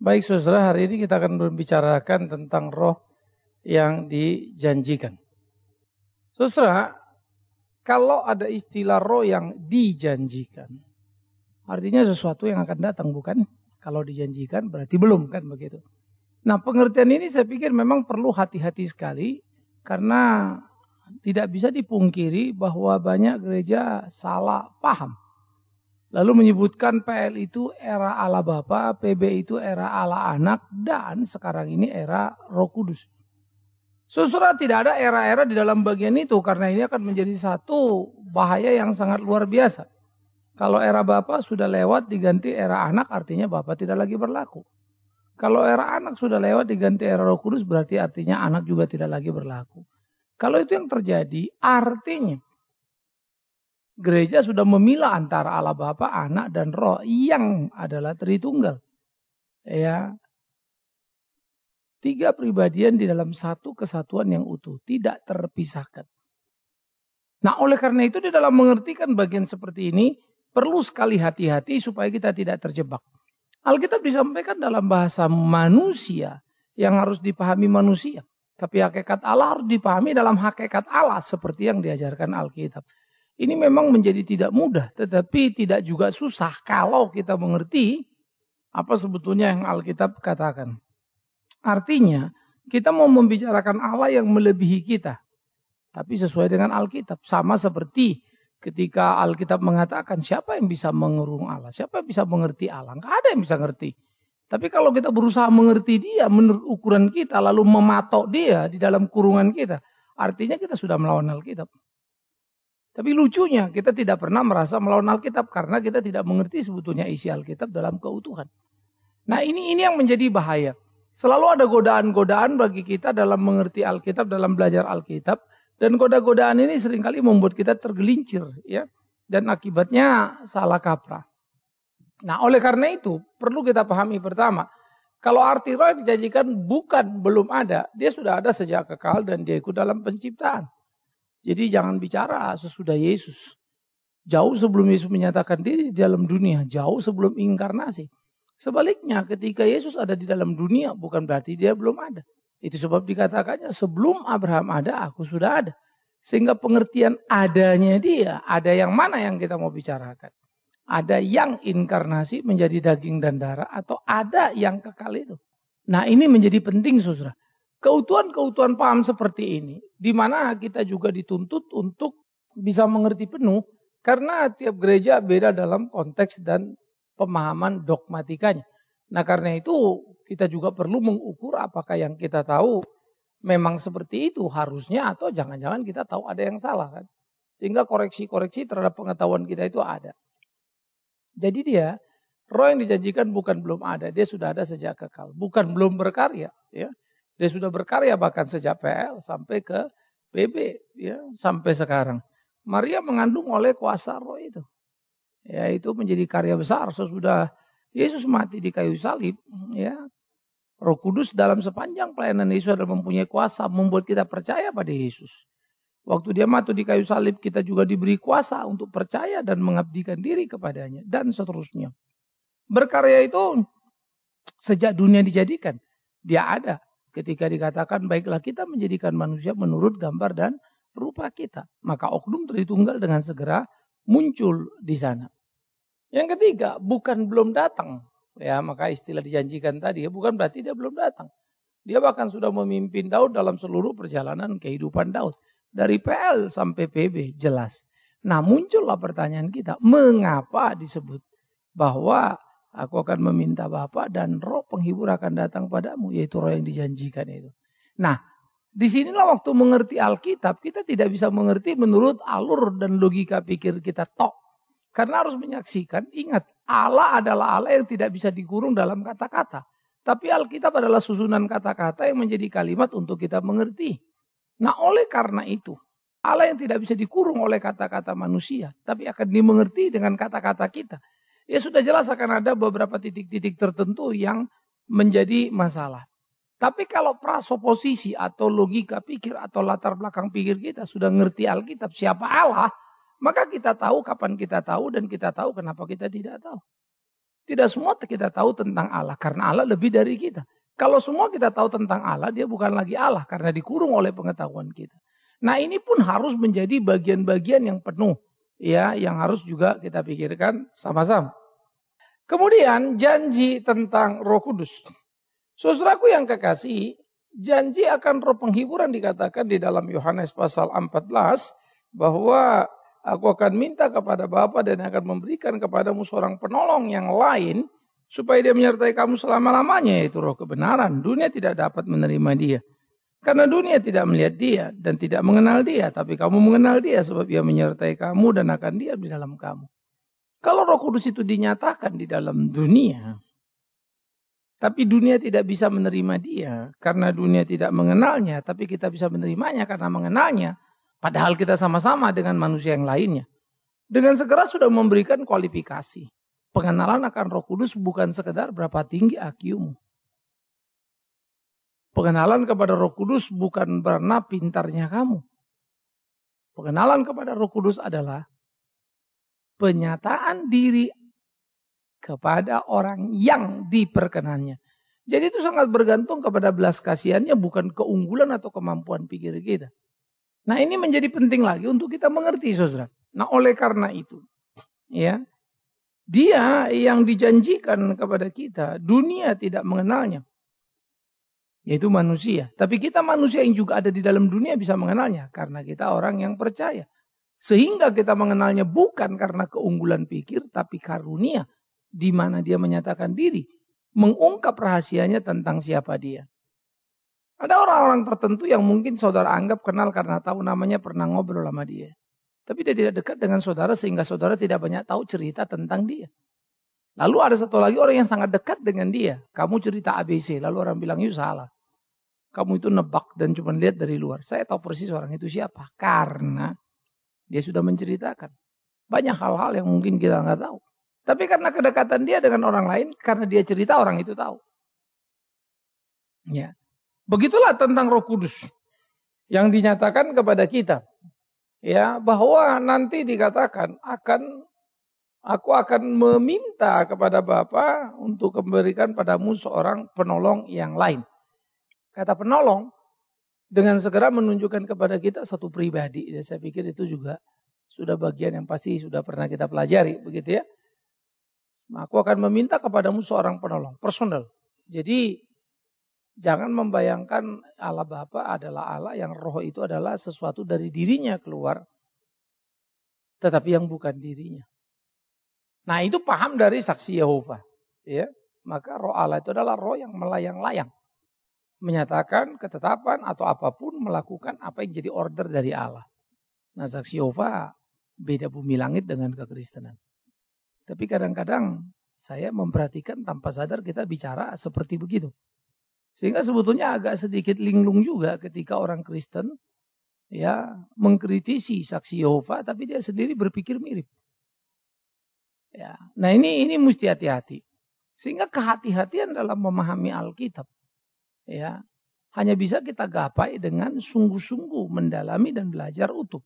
Baik saudara, hari ini kita akan membicarakan tentang roh yang dijanjikan. Saudara, kalau ada istilah roh yang dijanjikan, artinya sesuatu yang akan datang bukan? Kalau dijanjikan berarti belum kan begitu. Nah pengertian ini saya pikir memang perlu hati-hati sekali karena tidak bisa dipungkiri bahwa banyak gereja salah paham Lalu menyebutkan PL itu era ala Bapa, PB itu era ala anak, dan sekarang ini era roh kudus. Sesuatu tidak ada era-era di dalam bagian itu karena ini akan menjadi satu bahaya yang sangat luar biasa. Kalau era Bapa sudah lewat diganti era anak artinya Bapa tidak lagi berlaku. Kalau era anak sudah lewat diganti era roh kudus berarti artinya anak juga tidak lagi berlaku. Kalau itu yang terjadi artinya Gereja sudah memilah antara Allah Bapa, Anak dan Roh yang adalah Tritunggal. Ya. Tiga pribadian di dalam satu kesatuan yang utuh, tidak terpisahkan. Nah, oleh karena itu di dalam mengertikan bagian seperti ini perlu sekali hati-hati supaya kita tidak terjebak. Alkitab disampaikan dalam bahasa manusia yang harus dipahami manusia. Tapi hakikat Allah harus dipahami dalam hakikat Allah seperti yang diajarkan Alkitab. Ini memang menjadi tidak mudah, tetapi tidak juga susah kalau kita mengerti apa sebetulnya yang Alkitab katakan. Artinya, kita mau membicarakan Allah yang melebihi kita, tapi sesuai dengan Alkitab, sama seperti ketika Alkitab mengatakan siapa yang bisa mengurung Allah, siapa yang bisa mengerti Allah, Enggak ada yang bisa mengerti. Tapi kalau kita berusaha mengerti dia menurut ukuran kita, lalu mematok dia di dalam kurungan kita, artinya kita sudah melawan Alkitab. Tapi lucunya kita tidak pernah merasa melawan Alkitab karena kita tidak mengerti sebetulnya isi Alkitab dalam keutuhan. Nah ini ini yang menjadi bahaya. Selalu ada godaan-godaan bagi kita dalam mengerti Alkitab, dalam belajar Alkitab. Dan goda-godaan ini seringkali membuat kita tergelincir. ya Dan akibatnya salah kaprah. Nah oleh karena itu perlu kita pahami pertama. Kalau arti roh dijanjikan bukan belum ada. Dia sudah ada sejak kekal dan dia ikut dalam penciptaan. Jadi jangan bicara sesudah Yesus. Jauh sebelum Yesus menyatakan diri di dalam dunia, jauh sebelum inkarnasi. Sebaliknya ketika Yesus ada di dalam dunia bukan berarti dia belum ada. Itu sebab dikatakannya sebelum Abraham ada aku sudah ada. Sehingga pengertian adanya dia, ada yang mana yang kita mau bicarakan. Ada yang inkarnasi menjadi daging dan darah atau ada yang kekal itu. Nah ini menjadi penting saudara. Keutuhan-keutuhan paham seperti ini, di mana kita juga dituntut untuk bisa mengerti penuh karena tiap gereja beda dalam konteks dan pemahaman dogmatikanya. Nah karena itu kita juga perlu mengukur apakah yang kita tahu memang seperti itu harusnya atau jangan-jangan kita tahu ada yang salah kan. Sehingga koreksi-koreksi terhadap pengetahuan kita itu ada. Jadi dia roh yang dijanjikan bukan belum ada, dia sudah ada sejak kekal. Bukan belum berkarya. Ya. Dia sudah berkarya bahkan sejak PL sampai ke PB ya sampai sekarang. Maria mengandung oleh kuasa roh itu. Ya itu menjadi karya besar sesudah Yesus mati di kayu salib ya. Roh Kudus dalam sepanjang pelayanan Yesus adalah mempunyai kuasa membuat kita percaya pada Yesus. Waktu dia mati di kayu salib kita juga diberi kuasa untuk percaya dan mengabdikan diri kepadanya dan seterusnya. Berkarya itu sejak dunia dijadikan dia ada Ketika dikatakan baiklah kita menjadikan manusia menurut gambar dan rupa kita. Maka oknum Tritunggal dengan segera muncul di sana. Yang ketiga, bukan belum datang. Ya, maka istilah dijanjikan tadi bukan berarti dia belum datang. Dia bahkan sudah memimpin Daud dalam seluruh perjalanan kehidupan Daud. Dari PL sampai PB, jelas. Nah muncullah pertanyaan kita, mengapa disebut bahwa Aku akan meminta Bapak dan roh penghibur akan datang padamu. Yaitu roh yang dijanjikan itu. Nah disinilah waktu mengerti Alkitab. Kita tidak bisa mengerti menurut alur dan logika pikir kita tok. Karena harus menyaksikan, ingat Allah adalah Allah yang tidak bisa digurung dalam kata-kata. Tapi Alkitab adalah susunan kata-kata yang menjadi kalimat untuk kita mengerti. Nah oleh karena itu, Allah yang tidak bisa dikurung oleh kata-kata manusia, tapi akan dimengerti dengan kata-kata kita. Ya sudah jelas akan ada beberapa titik-titik tertentu yang menjadi masalah. Tapi kalau prasoposisi atau logika pikir atau latar belakang pikir kita sudah ngerti Alkitab siapa Allah, maka kita tahu kapan kita tahu dan kita tahu kenapa kita tidak tahu. Tidak semua kita tahu tentang Allah karena Allah lebih dari kita. Kalau semua kita tahu tentang Allah, dia bukan lagi Allah karena dikurung oleh pengetahuan kita. Nah, ini pun harus menjadi bagian-bagian yang penuh ya yang harus juga kita pikirkan sama-sama. Kemudian janji tentang roh kudus. Saudaraku yang kekasih, janji akan roh penghiburan dikatakan di dalam Yohanes pasal 14 bahwa aku akan minta kepada Bapa dan akan memberikan kepadamu seorang penolong yang lain supaya dia menyertai kamu selama-lamanya yaitu roh kebenaran. Dunia tidak dapat menerima dia. Karena dunia tidak melihat dia dan tidak mengenal dia, tapi kamu mengenal dia sebab dia menyertai kamu dan akan diam di dalam kamu. Kalau roh kudus itu dinyatakan di dalam dunia, tapi dunia tidak bisa menerima dia karena dunia tidak mengenalnya, tapi kita bisa menerimanya karena mengenalnya. Padahal kita sama-sama dengan manusia yang lainnya. Dengan segera sudah memberikan kualifikasi. Pengenalan akan roh kudus bukan sekedar berapa tinggi akiumu. Pengenalan kepada roh kudus bukan berapa pintarnya kamu. Pengenalan kepada roh kudus adalah penyataan diri kepada orang yang diperkenannya. Jadi itu sangat bergantung kepada belas kasihannya bukan keunggulan atau kemampuan pikir kita. Nah ini menjadi penting lagi untuk kita mengerti saudara. Nah oleh karena itu ya dia yang dijanjikan kepada kita dunia tidak mengenalnya. Yaitu manusia. Tapi kita manusia yang juga ada di dalam dunia bisa mengenalnya. Karena kita orang yang percaya. Sehingga kita mengenalnya bukan karena keunggulan pikir, tapi karunia di mana dia menyatakan diri. Mengungkap rahasianya tentang siapa dia. Ada orang-orang tertentu yang mungkin saudara anggap kenal karena tahu namanya pernah ngobrol sama dia. Tapi dia tidak dekat dengan saudara sehingga saudara tidak banyak tahu cerita tentang dia. Lalu ada satu lagi orang yang sangat dekat dengan dia. Kamu cerita ABC, lalu orang bilang, yuk salah. Kamu itu nebak dan cuma lihat dari luar. Saya tahu persis orang itu siapa. Karena dia sudah menceritakan. Banyak hal-hal yang mungkin kita nggak tahu. Tapi karena kedekatan dia dengan orang lain, karena dia cerita orang itu tahu. Ya. Begitulah tentang Roh Kudus yang dinyatakan kepada kita. Ya, bahwa nanti dikatakan akan aku akan meminta kepada Bapa untuk memberikan padamu seorang penolong yang lain. Kata penolong dengan segera menunjukkan kepada kita satu pribadi. ya saya pikir itu juga sudah bagian yang pasti sudah pernah kita pelajari begitu ya. Aku akan meminta kepadamu seorang penolong personal. Jadi jangan membayangkan Allah Bapa adalah Allah yang roh itu adalah sesuatu dari dirinya keluar tetapi yang bukan dirinya. Nah, itu paham dari saksi Yehova, ya. Maka roh Allah itu adalah roh yang melayang-layang menyatakan ketetapan atau apapun melakukan apa yang jadi order dari Allah. Nah saksi Yehova beda bumi langit dengan kekristenan. Tapi kadang-kadang saya memperhatikan tanpa sadar kita bicara seperti begitu. Sehingga sebetulnya agak sedikit linglung juga ketika orang Kristen ya mengkritisi saksi Yehova tapi dia sendiri berpikir mirip. Ya. Nah ini ini mesti hati-hati. Sehingga kehati-hatian dalam memahami Alkitab ya hanya bisa kita gapai dengan sungguh-sungguh mendalami dan belajar utuh.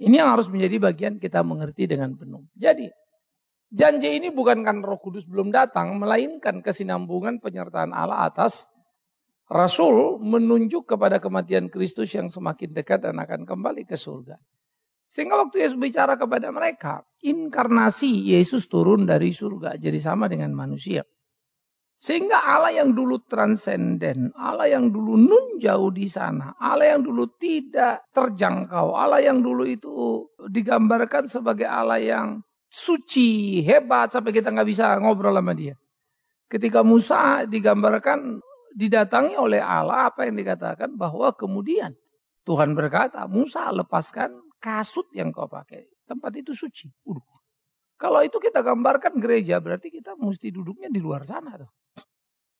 Ini yang harus menjadi bagian kita mengerti dengan penuh. Jadi, janji ini bukan kan Roh Kudus belum datang, melainkan kesinambungan penyertaan Allah atas Rasul menunjuk kepada kematian Kristus yang semakin dekat dan akan kembali ke surga. Sehingga waktu Yesus bicara kepada mereka, inkarnasi Yesus turun dari surga jadi sama dengan manusia. Sehingga Allah yang dulu transenden, Allah yang dulu nun jauh di sana, Allah yang dulu tidak terjangkau, Allah yang dulu itu digambarkan sebagai Allah yang suci, hebat sampai kita nggak bisa ngobrol sama dia. Ketika Musa digambarkan didatangi oleh Allah apa yang dikatakan bahwa kemudian Tuhan berkata, Musa lepaskan kasut yang kau pakai. Tempat itu suci. Uduh. Kalau itu kita gambarkan gereja berarti kita mesti duduknya di luar sana tuh.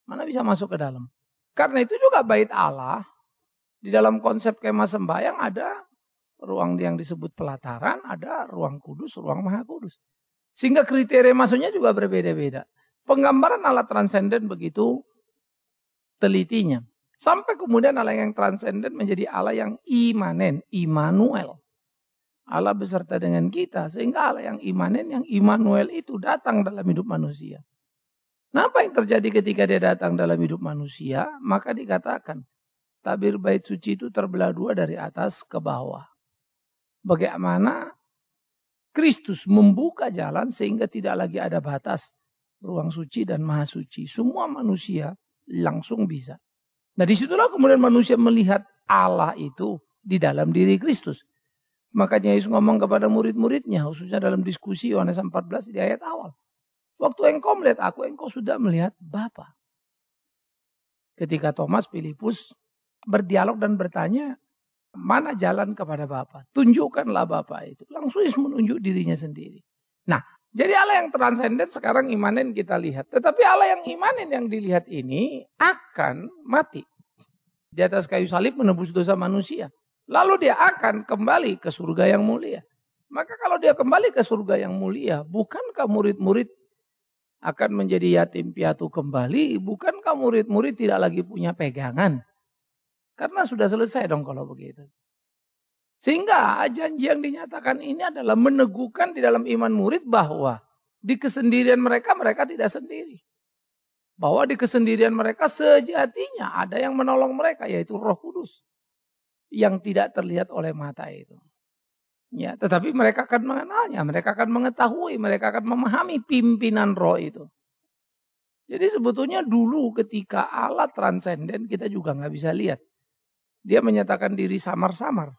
Mana bisa masuk ke dalam. Karena itu juga bait Allah di dalam konsep kemah sembahyang ada ruang yang disebut pelataran, ada ruang kudus, ruang maha kudus. Sehingga kriteria masuknya juga berbeda-beda. Penggambaran Allah transenden begitu telitinya. Sampai kemudian Allah yang transenden menjadi Allah yang imanen, Immanuel. Allah beserta dengan kita sehingga Allah yang imanen yang Immanuel itu datang dalam hidup manusia. Nah, apa yang terjadi ketika dia datang dalam hidup manusia? Maka dikatakan tabir bait suci itu terbelah dua dari atas ke bawah. Bagaimana Kristus membuka jalan sehingga tidak lagi ada batas ruang suci dan maha suci. Semua manusia langsung bisa. Nah disitulah kemudian manusia melihat Allah itu di dalam diri Kristus. Makanya Yesus ngomong kepada murid-muridnya, khususnya dalam diskusi Yohanes 14 di ayat awal. Waktu engkau melihat aku, engkau sudah melihat Bapa. Ketika Thomas Filipus berdialog dan bertanya, mana jalan kepada Bapa? Tunjukkanlah Bapa itu. Langsung Yesus menunjuk dirinya sendiri. Nah, jadi Allah yang transenden sekarang imanin kita lihat. Tetapi Allah yang imanin yang dilihat ini akan mati. Di atas kayu salib menebus dosa manusia. Lalu dia akan kembali ke surga yang mulia. Maka kalau dia kembali ke surga yang mulia, bukankah murid-murid akan menjadi yatim piatu kembali? Bukankah murid-murid tidak lagi punya pegangan? Karena sudah selesai dong kalau begitu. Sehingga janji yang dinyatakan ini adalah meneguhkan di dalam iman murid bahwa di kesendirian mereka, mereka tidak sendiri. Bahwa di kesendirian mereka sejatinya ada yang menolong mereka yaitu roh kudus yang tidak terlihat oleh mata itu. Ya, tetapi mereka akan mengenalnya, mereka akan mengetahui, mereka akan memahami pimpinan roh itu. Jadi sebetulnya dulu ketika Allah transenden kita juga nggak bisa lihat. Dia menyatakan diri samar-samar.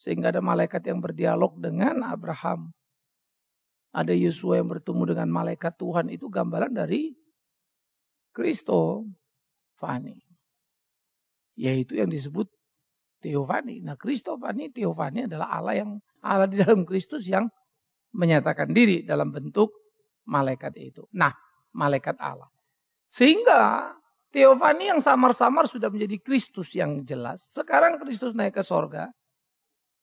Sehingga ada malaikat yang berdialog dengan Abraham. Ada Yusuf yang bertemu dengan malaikat Tuhan itu gambaran dari Kristo Fani. Yaitu yang disebut teofani. Nah kristofani, teofani adalah Allah yang Allah di dalam Kristus yang menyatakan diri dalam bentuk malaikat itu. Nah malaikat Allah. Sehingga Teofani yang samar-samar sudah menjadi Kristus yang jelas. Sekarang Kristus naik ke sorga.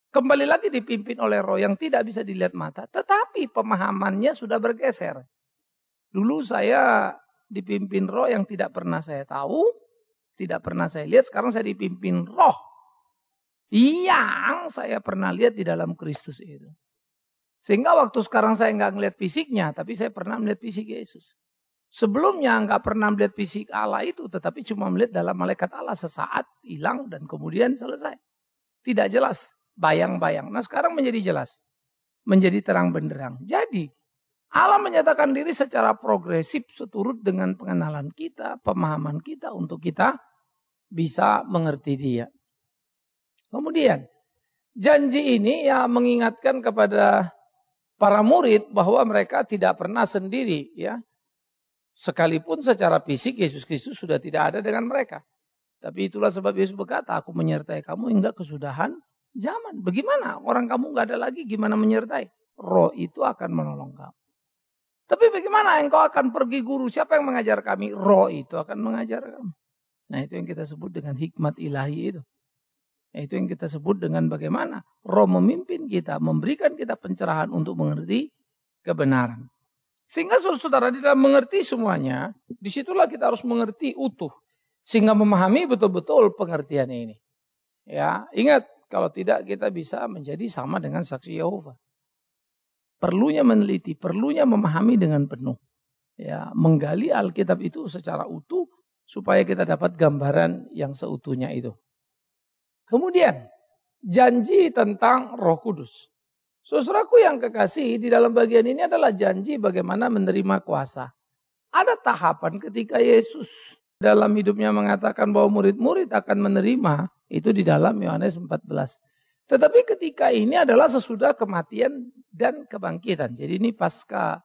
Kembali lagi dipimpin oleh roh yang tidak bisa dilihat mata. Tetapi pemahamannya sudah bergeser. Dulu saya dipimpin roh yang tidak pernah saya tahu. Tidak pernah saya lihat. Sekarang saya dipimpin roh yang saya pernah lihat di dalam Kristus itu. Sehingga waktu sekarang saya nggak ngelihat fisiknya, tapi saya pernah melihat fisik Yesus. Sebelumnya nggak pernah melihat fisik Allah itu, tetapi cuma melihat dalam malaikat Allah sesaat hilang dan kemudian selesai. Tidak jelas, bayang-bayang. Nah sekarang menjadi jelas, menjadi terang benderang. Jadi Allah menyatakan diri secara progresif seturut dengan pengenalan kita, pemahaman kita untuk kita bisa mengerti dia. Kemudian janji ini ya mengingatkan kepada para murid bahwa mereka tidak pernah sendiri ya. Sekalipun secara fisik Yesus Kristus sudah tidak ada dengan mereka. Tapi itulah sebab Yesus berkata, aku menyertai kamu hingga kesudahan zaman. Bagaimana orang kamu nggak ada lagi gimana menyertai? Roh itu akan menolong kamu. Tapi bagaimana engkau akan pergi guru? Siapa yang mengajar kami? Roh itu akan mengajar kamu. Nah itu yang kita sebut dengan hikmat ilahi itu. Itu yang kita sebut dengan bagaimana roh memimpin kita, memberikan kita pencerahan untuk mengerti kebenaran. Sehingga saudara-saudara di dalam mengerti semuanya, disitulah kita harus mengerti utuh. Sehingga memahami betul-betul pengertian ini. Ya, ingat kalau tidak kita bisa menjadi sama dengan saksi Yehova. Perlunya meneliti, perlunya memahami dengan penuh. Ya, menggali Alkitab itu secara utuh supaya kita dapat gambaran yang seutuhnya itu. Kemudian janji tentang Roh Kudus. Saudaraku yang kekasih di dalam bagian ini adalah janji bagaimana menerima kuasa. Ada tahapan ketika Yesus dalam hidupnya mengatakan bahwa murid-murid akan menerima itu di dalam Yohanes 14. Tetapi ketika ini adalah sesudah kematian dan kebangkitan. Jadi ini pasca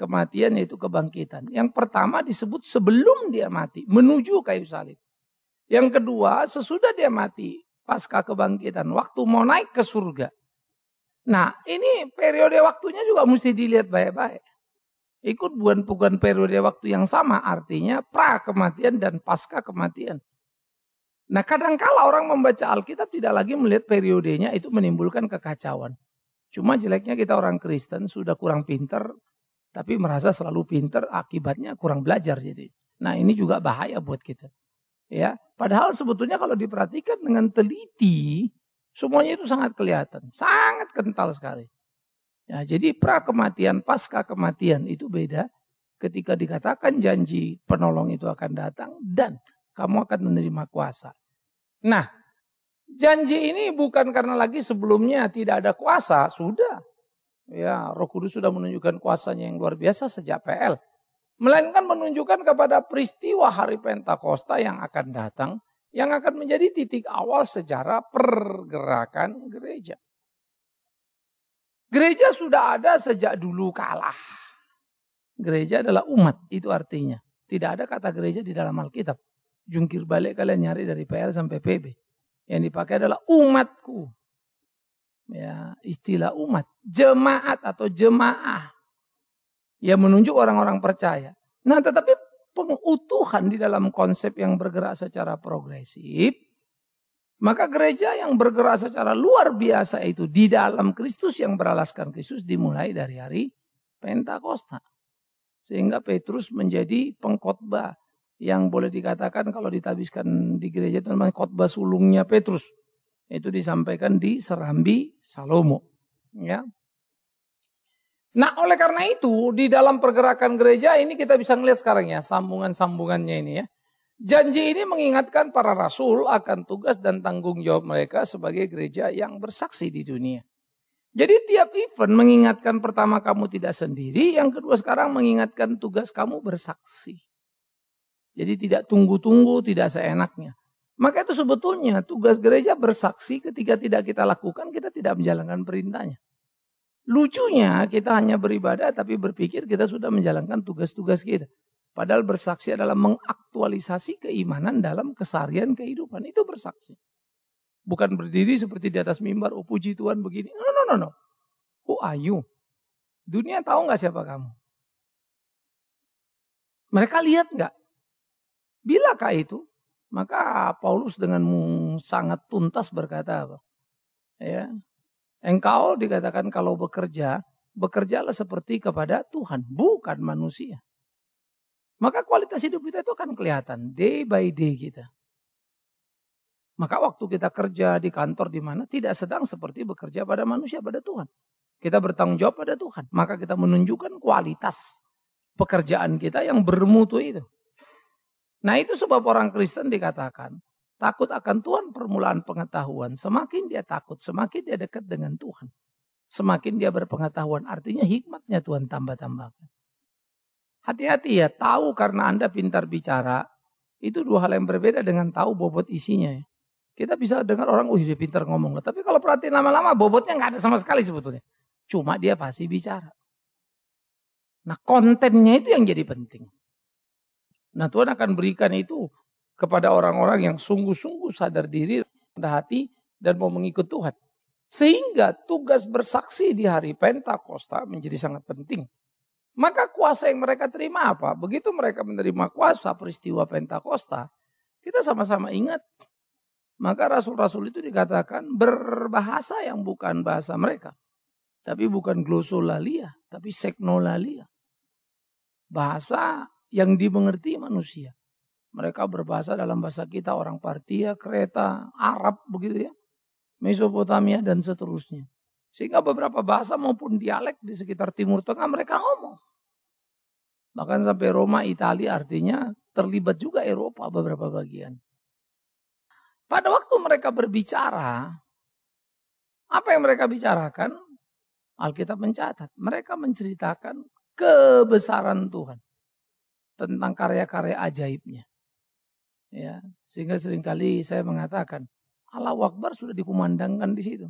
kematian yaitu kebangkitan. Yang pertama disebut sebelum dia mati menuju kayu salib. Yang kedua sesudah dia mati pasca kebangkitan, waktu mau naik ke surga. Nah, ini periode waktunya juga mesti dilihat baik-baik. Ikut bukan-bukan periode waktu yang sama, artinya pra kematian dan pasca kematian. Nah, kadangkala orang membaca Alkitab tidak lagi melihat periodenya itu menimbulkan kekacauan. Cuma jeleknya kita orang Kristen sudah kurang pinter, tapi merasa selalu pinter, akibatnya kurang belajar jadi. Nah, ini juga bahaya buat kita. Ya, padahal sebetulnya kalau diperhatikan dengan teliti, semuanya itu sangat kelihatan, sangat kental sekali. Ya, jadi pra kematian, pasca kematian itu beda. Ketika dikatakan janji penolong itu akan datang dan kamu akan menerima kuasa. Nah, janji ini bukan karena lagi sebelumnya tidak ada kuasa, sudah. Ya, Roh Kudus sudah menunjukkan kuasanya yang luar biasa sejak PL. Melainkan menunjukkan kepada peristiwa hari Pentakosta yang akan datang, yang akan menjadi titik awal sejarah pergerakan gereja. Gereja sudah ada sejak dulu kalah. Gereja adalah umat, itu artinya. Tidak ada kata gereja di dalam Alkitab. Jungkir balik kalian nyari dari PL sampai PB. Yang dipakai adalah umatku. Ya, istilah umat, jemaat atau jemaah. Ya menunjuk orang-orang percaya. Nah tetapi pengutuhan di dalam konsep yang bergerak secara progresif. Maka gereja yang bergerak secara luar biasa itu di dalam Kristus yang beralaskan Kristus dimulai dari hari Pentakosta. Sehingga Petrus menjadi pengkhotbah yang boleh dikatakan kalau ditabiskan di gereja itu namanya khotbah sulungnya Petrus. Itu disampaikan di Serambi Salomo. Ya, Nah oleh karena itu di dalam pergerakan gereja ini kita bisa melihat sekarang ya sambungan-sambungannya ini ya. Janji ini mengingatkan para rasul akan tugas dan tanggung jawab mereka sebagai gereja yang bersaksi di dunia. Jadi tiap event mengingatkan pertama kamu tidak sendiri, yang kedua sekarang mengingatkan tugas kamu bersaksi. Jadi tidak tunggu-tunggu, tidak seenaknya. Maka itu sebetulnya tugas gereja bersaksi ketika tidak kita lakukan, kita tidak menjalankan perintahnya. Lucunya kita hanya beribadah tapi berpikir kita sudah menjalankan tugas-tugas kita. Padahal bersaksi adalah mengaktualisasi keimanan dalam kesarian kehidupan. Itu bersaksi. Bukan berdiri seperti di atas mimbar, oh puji Tuhan begini. No, no, no, no. Who are you? Dunia tahu nggak siapa kamu? Mereka lihat nggak? kah itu? Maka Paulus dengan sangat tuntas berkata apa? Ya, Engkau dikatakan kalau bekerja, bekerjalah seperti kepada Tuhan, bukan manusia. Maka kualitas hidup kita itu akan kelihatan day by day kita. Maka waktu kita kerja di kantor di mana tidak sedang seperti bekerja pada manusia, pada Tuhan. Kita bertanggung jawab pada Tuhan. Maka kita menunjukkan kualitas pekerjaan kita yang bermutu itu. Nah itu sebab orang Kristen dikatakan Takut akan Tuhan permulaan pengetahuan. Semakin dia takut, semakin dia dekat dengan Tuhan. Semakin dia berpengetahuan, artinya hikmatnya Tuhan tambah-tambahkan. Hati-hati ya, tahu karena Anda pintar bicara, itu dua hal yang berbeda dengan tahu bobot isinya ya. Kita bisa dengar orang, oh dia pintar ngomong. Tapi kalau perhatiin lama-lama, bobotnya nggak ada sama sekali sebetulnya. Cuma dia pasti bicara. Nah kontennya itu yang jadi penting. Nah Tuhan akan berikan itu kepada orang-orang yang sungguh-sungguh sadar diri, rendah hati, dan mau mengikut Tuhan. Sehingga tugas bersaksi di hari Pentakosta menjadi sangat penting. Maka kuasa yang mereka terima apa? Begitu mereka menerima kuasa peristiwa Pentakosta, kita sama-sama ingat. Maka rasul-rasul itu dikatakan berbahasa yang bukan bahasa mereka. Tapi bukan glosolalia, tapi seknolalia. Bahasa yang dimengerti manusia. Mereka berbahasa dalam bahasa kita, orang Partia, Kereta, Arab begitu ya. Mesopotamia dan seterusnya. Sehingga beberapa bahasa maupun dialek di sekitar Timur Tengah mereka ngomong. Bahkan sampai Roma, Italia artinya terlibat juga Eropa beberapa bagian. Pada waktu mereka berbicara, apa yang mereka bicarakan? Alkitab mencatat, mereka menceritakan kebesaran Tuhan tentang karya-karya ajaibnya. Ya, sehingga seringkali saya mengatakan Allah Akbar sudah dikumandangkan di situ.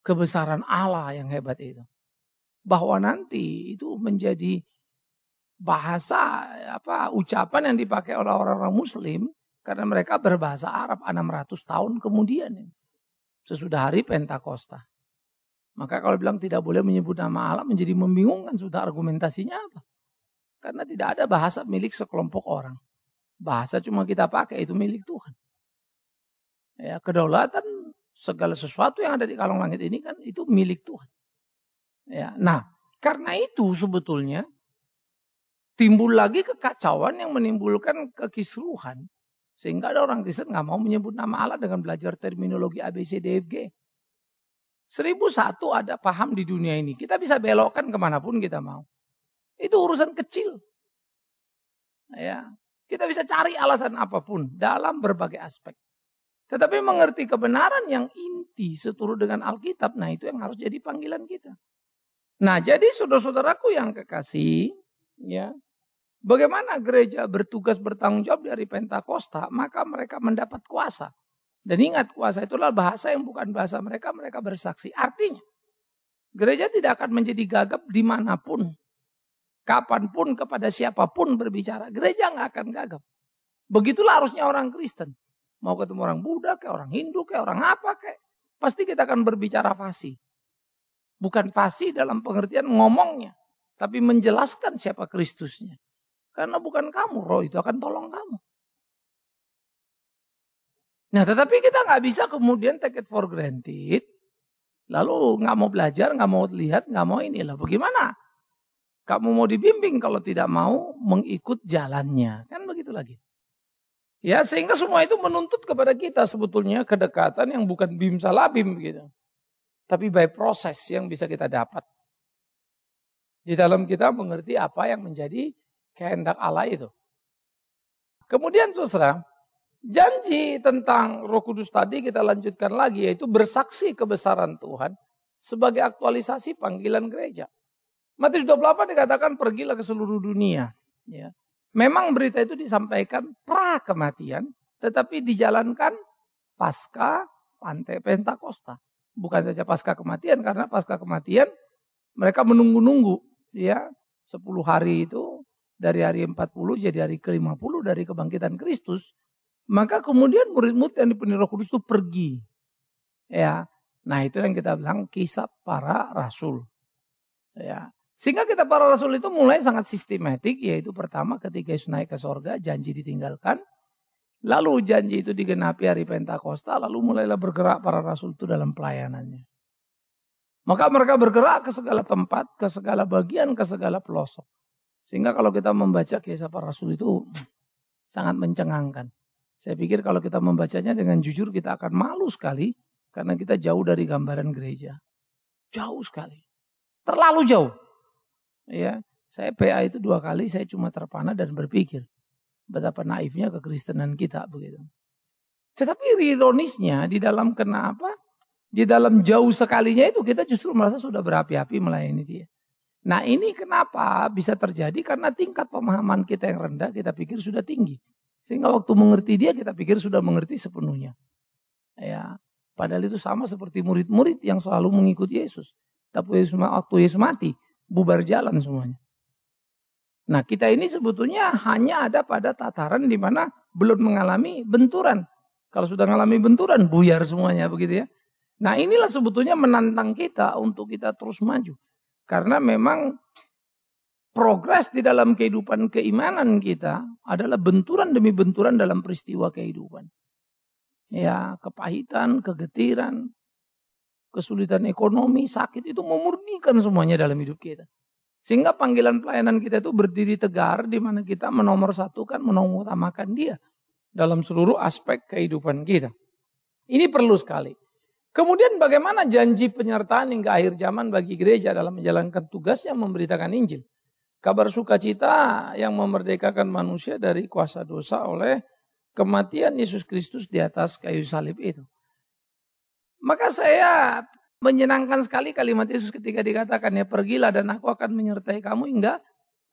Kebesaran Allah yang hebat itu. Bahwa nanti itu menjadi bahasa apa ucapan yang dipakai oleh orang-orang muslim karena mereka berbahasa Arab 600 tahun kemudian sesudah hari Pentakosta. Maka kalau bilang tidak boleh menyebut nama Allah menjadi membingungkan sudah argumentasinya apa? Karena tidak ada bahasa milik sekelompok orang. Bahasa cuma kita pakai itu milik Tuhan. Ya, kedaulatan segala sesuatu yang ada di kalung langit ini kan itu milik Tuhan. Ya, nah karena itu sebetulnya timbul lagi kekacauan yang menimbulkan kekisruhan sehingga ada orang Kristen nggak mau menyebut nama Allah dengan belajar terminologi ABCDFG. Seribu satu ada paham di dunia ini. Kita bisa belokkan kemanapun kita mau. Itu urusan kecil. Ya, kita bisa cari alasan apapun dalam berbagai aspek. Tetapi mengerti kebenaran yang inti seturut dengan Alkitab, nah itu yang harus jadi panggilan kita. Nah, jadi saudara-saudaraku yang kekasih, ya. Bagaimana gereja bertugas bertanggung jawab dari Pentakosta, maka mereka mendapat kuasa. Dan ingat kuasa itulah bahasa yang bukan bahasa mereka, mereka bersaksi. Artinya, gereja tidak akan menjadi gagap dimanapun Kapanpun kepada siapapun berbicara. Gereja nggak akan gagap. Begitulah harusnya orang Kristen. Mau ketemu orang Buddha, kayak orang Hindu, kayak orang apa, kayak. Pasti kita akan berbicara fasih. Bukan fasih dalam pengertian ngomongnya. Tapi menjelaskan siapa Kristusnya. Karena bukan kamu, roh itu akan tolong kamu. Nah tetapi kita nggak bisa kemudian take it for granted. Lalu nggak mau belajar, nggak mau lihat, nggak mau inilah. Bagaimana? Kamu mau dibimbing kalau tidak mau mengikut jalannya. Kan begitu lagi. Ya sehingga semua itu menuntut kepada kita sebetulnya kedekatan yang bukan bim salabim gitu. Tapi by proses yang bisa kita dapat. Di dalam kita mengerti apa yang menjadi kehendak Allah itu. Kemudian susra, janji tentang Roh Kudus tadi kita lanjutkan lagi yaitu bersaksi kebesaran Tuhan sebagai aktualisasi panggilan gereja. Matius 28 dikatakan pergilah ke seluruh dunia. Ya. Memang berita itu disampaikan pra kematian, tetapi dijalankan pasca pantai Pentakosta. Bukan saja pasca kematian, karena pasca kematian mereka menunggu-nunggu. ya 10 hari itu dari hari empat puluh jadi hari ke puluh dari kebangkitan Kristus. Maka kemudian murid-murid yang dipenuhi roh kudus itu pergi. Ya, Nah itu yang kita bilang kisah para rasul. Ya, sehingga kita para rasul itu mulai sangat sistematik yaitu pertama ketika Yesus naik ke sorga janji ditinggalkan. Lalu janji itu digenapi hari Pentakosta lalu mulailah bergerak para rasul itu dalam pelayanannya. Maka mereka bergerak ke segala tempat, ke segala bagian, ke segala pelosok. Sehingga kalau kita membaca kisah para rasul itu sangat mencengangkan. Saya pikir kalau kita membacanya dengan jujur kita akan malu sekali karena kita jauh dari gambaran gereja. Jauh sekali. Terlalu jauh ya saya PA itu dua kali saya cuma terpana dan berpikir betapa naifnya kekristenan kita begitu. Tetapi ironisnya di dalam kenapa di dalam jauh sekalinya itu kita justru merasa sudah berapi-api melayani dia. Nah ini kenapa bisa terjadi karena tingkat pemahaman kita yang rendah kita pikir sudah tinggi. Sehingga waktu mengerti dia kita pikir sudah mengerti sepenuhnya. Ya, padahal itu sama seperti murid-murid yang selalu mengikuti Yesus. Tapi Yesus waktu Yesus mati, bubar jalan semuanya. Nah kita ini sebetulnya hanya ada pada tataran di mana belum mengalami benturan. Kalau sudah mengalami benturan, buyar semuanya begitu ya. Nah inilah sebetulnya menantang kita untuk kita terus maju. Karena memang progres di dalam kehidupan keimanan kita adalah benturan demi benturan dalam peristiwa kehidupan. Ya, kepahitan, kegetiran, kesulitan ekonomi, sakit itu memurnikan semuanya dalam hidup kita. Sehingga panggilan pelayanan kita itu berdiri tegar di mana kita menomor menomorsatukan, mengutamakan dia dalam seluruh aspek kehidupan kita. Ini perlu sekali. Kemudian bagaimana janji penyertaan hingga akhir zaman bagi gereja dalam menjalankan tugas yang memberitakan Injil. Kabar sukacita yang memerdekakan manusia dari kuasa dosa oleh kematian Yesus Kristus di atas kayu salib itu. Maka saya menyenangkan sekali kalimat Yesus ketika dikatakan ya pergilah dan aku akan menyertai kamu hingga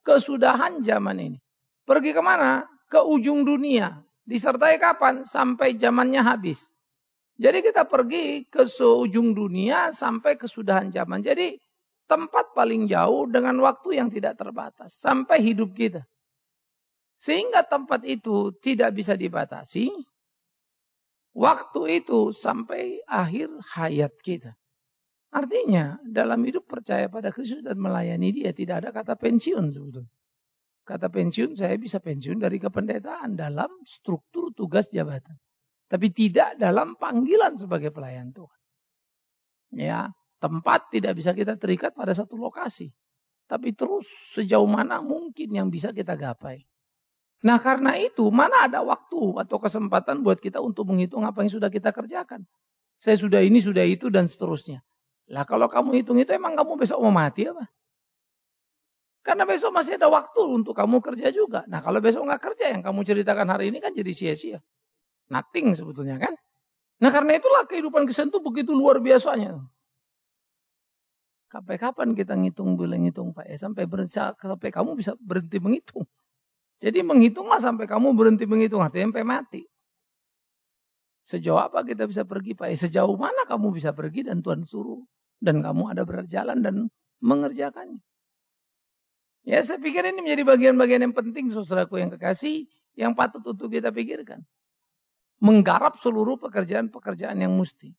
kesudahan zaman ini. Pergi kemana? Ke ujung dunia. Disertai kapan? Sampai zamannya habis. Jadi kita pergi ke seujung dunia sampai kesudahan zaman. Jadi tempat paling jauh dengan waktu yang tidak terbatas. Sampai hidup kita. Sehingga tempat itu tidak bisa dibatasi waktu itu sampai akhir hayat kita. Artinya dalam hidup percaya pada Kristus dan melayani dia tidak ada kata pensiun sebetulnya. Kata pensiun saya bisa pensiun dari kependetaan dalam struktur tugas jabatan. Tapi tidak dalam panggilan sebagai pelayan Tuhan. Ya, tempat tidak bisa kita terikat pada satu lokasi. Tapi terus sejauh mana mungkin yang bisa kita gapai. Nah karena itu mana ada waktu atau kesempatan buat kita untuk menghitung apa yang sudah kita kerjakan. Saya sudah ini, sudah itu dan seterusnya. Lah kalau kamu hitung itu emang kamu besok mau mati apa? Karena besok masih ada waktu untuk kamu kerja juga. Nah kalau besok nggak kerja yang kamu ceritakan hari ini kan jadi sia-sia. Nothing sebetulnya kan. Nah karena itulah kehidupan kesen itu begitu luar biasanya. Sampai kapan kita ngitung boleh ngitung Pak ya? Sampai berhenti, sampai kamu bisa berhenti menghitung. Jadi menghitunglah sampai kamu berhenti menghitung hati sampai mati. Sejauh apa kita bisa pergi Pak? Ya, sejauh mana kamu bisa pergi dan Tuhan suruh. Dan kamu ada berjalan dan mengerjakannya. Ya saya pikir ini menjadi bagian-bagian yang penting saudaraku yang kekasih. Yang patut untuk kita pikirkan. Menggarap seluruh pekerjaan-pekerjaan yang mesti.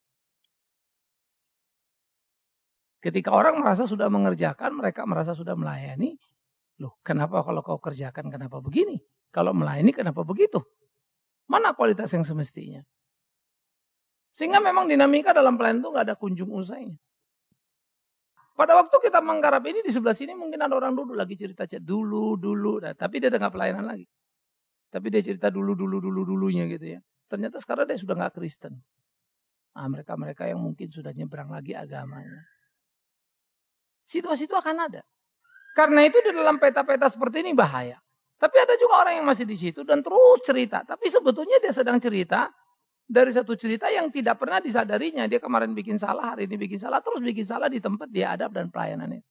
Ketika orang merasa sudah mengerjakan, mereka merasa sudah melayani, Loh, kenapa kalau kau kerjakan kenapa begini? Kalau melayani kenapa begitu? Mana kualitas yang semestinya? Sehingga memang dinamika dalam pelayanan itu nggak ada kunjung usainya. Pada waktu kita menggarap ini di sebelah sini mungkin ada orang duduk lagi cerita cerita dulu dulu, nah, tapi dia nggak pelayanan lagi. Tapi dia cerita dulu dulu dulu dulunya gitu ya. Ternyata sekarang dia sudah nggak Kristen. Nah, mereka mereka yang mungkin sudah nyebrang lagi agamanya. Situasi itu akan ada. Karena itu di dalam peta-peta seperti ini bahaya. Tapi ada juga orang yang masih di situ dan terus cerita. Tapi sebetulnya dia sedang cerita dari satu cerita yang tidak pernah disadarinya. Dia kemarin bikin salah, hari ini bikin salah, terus bikin salah di tempat dia adab dan pelayanan itu.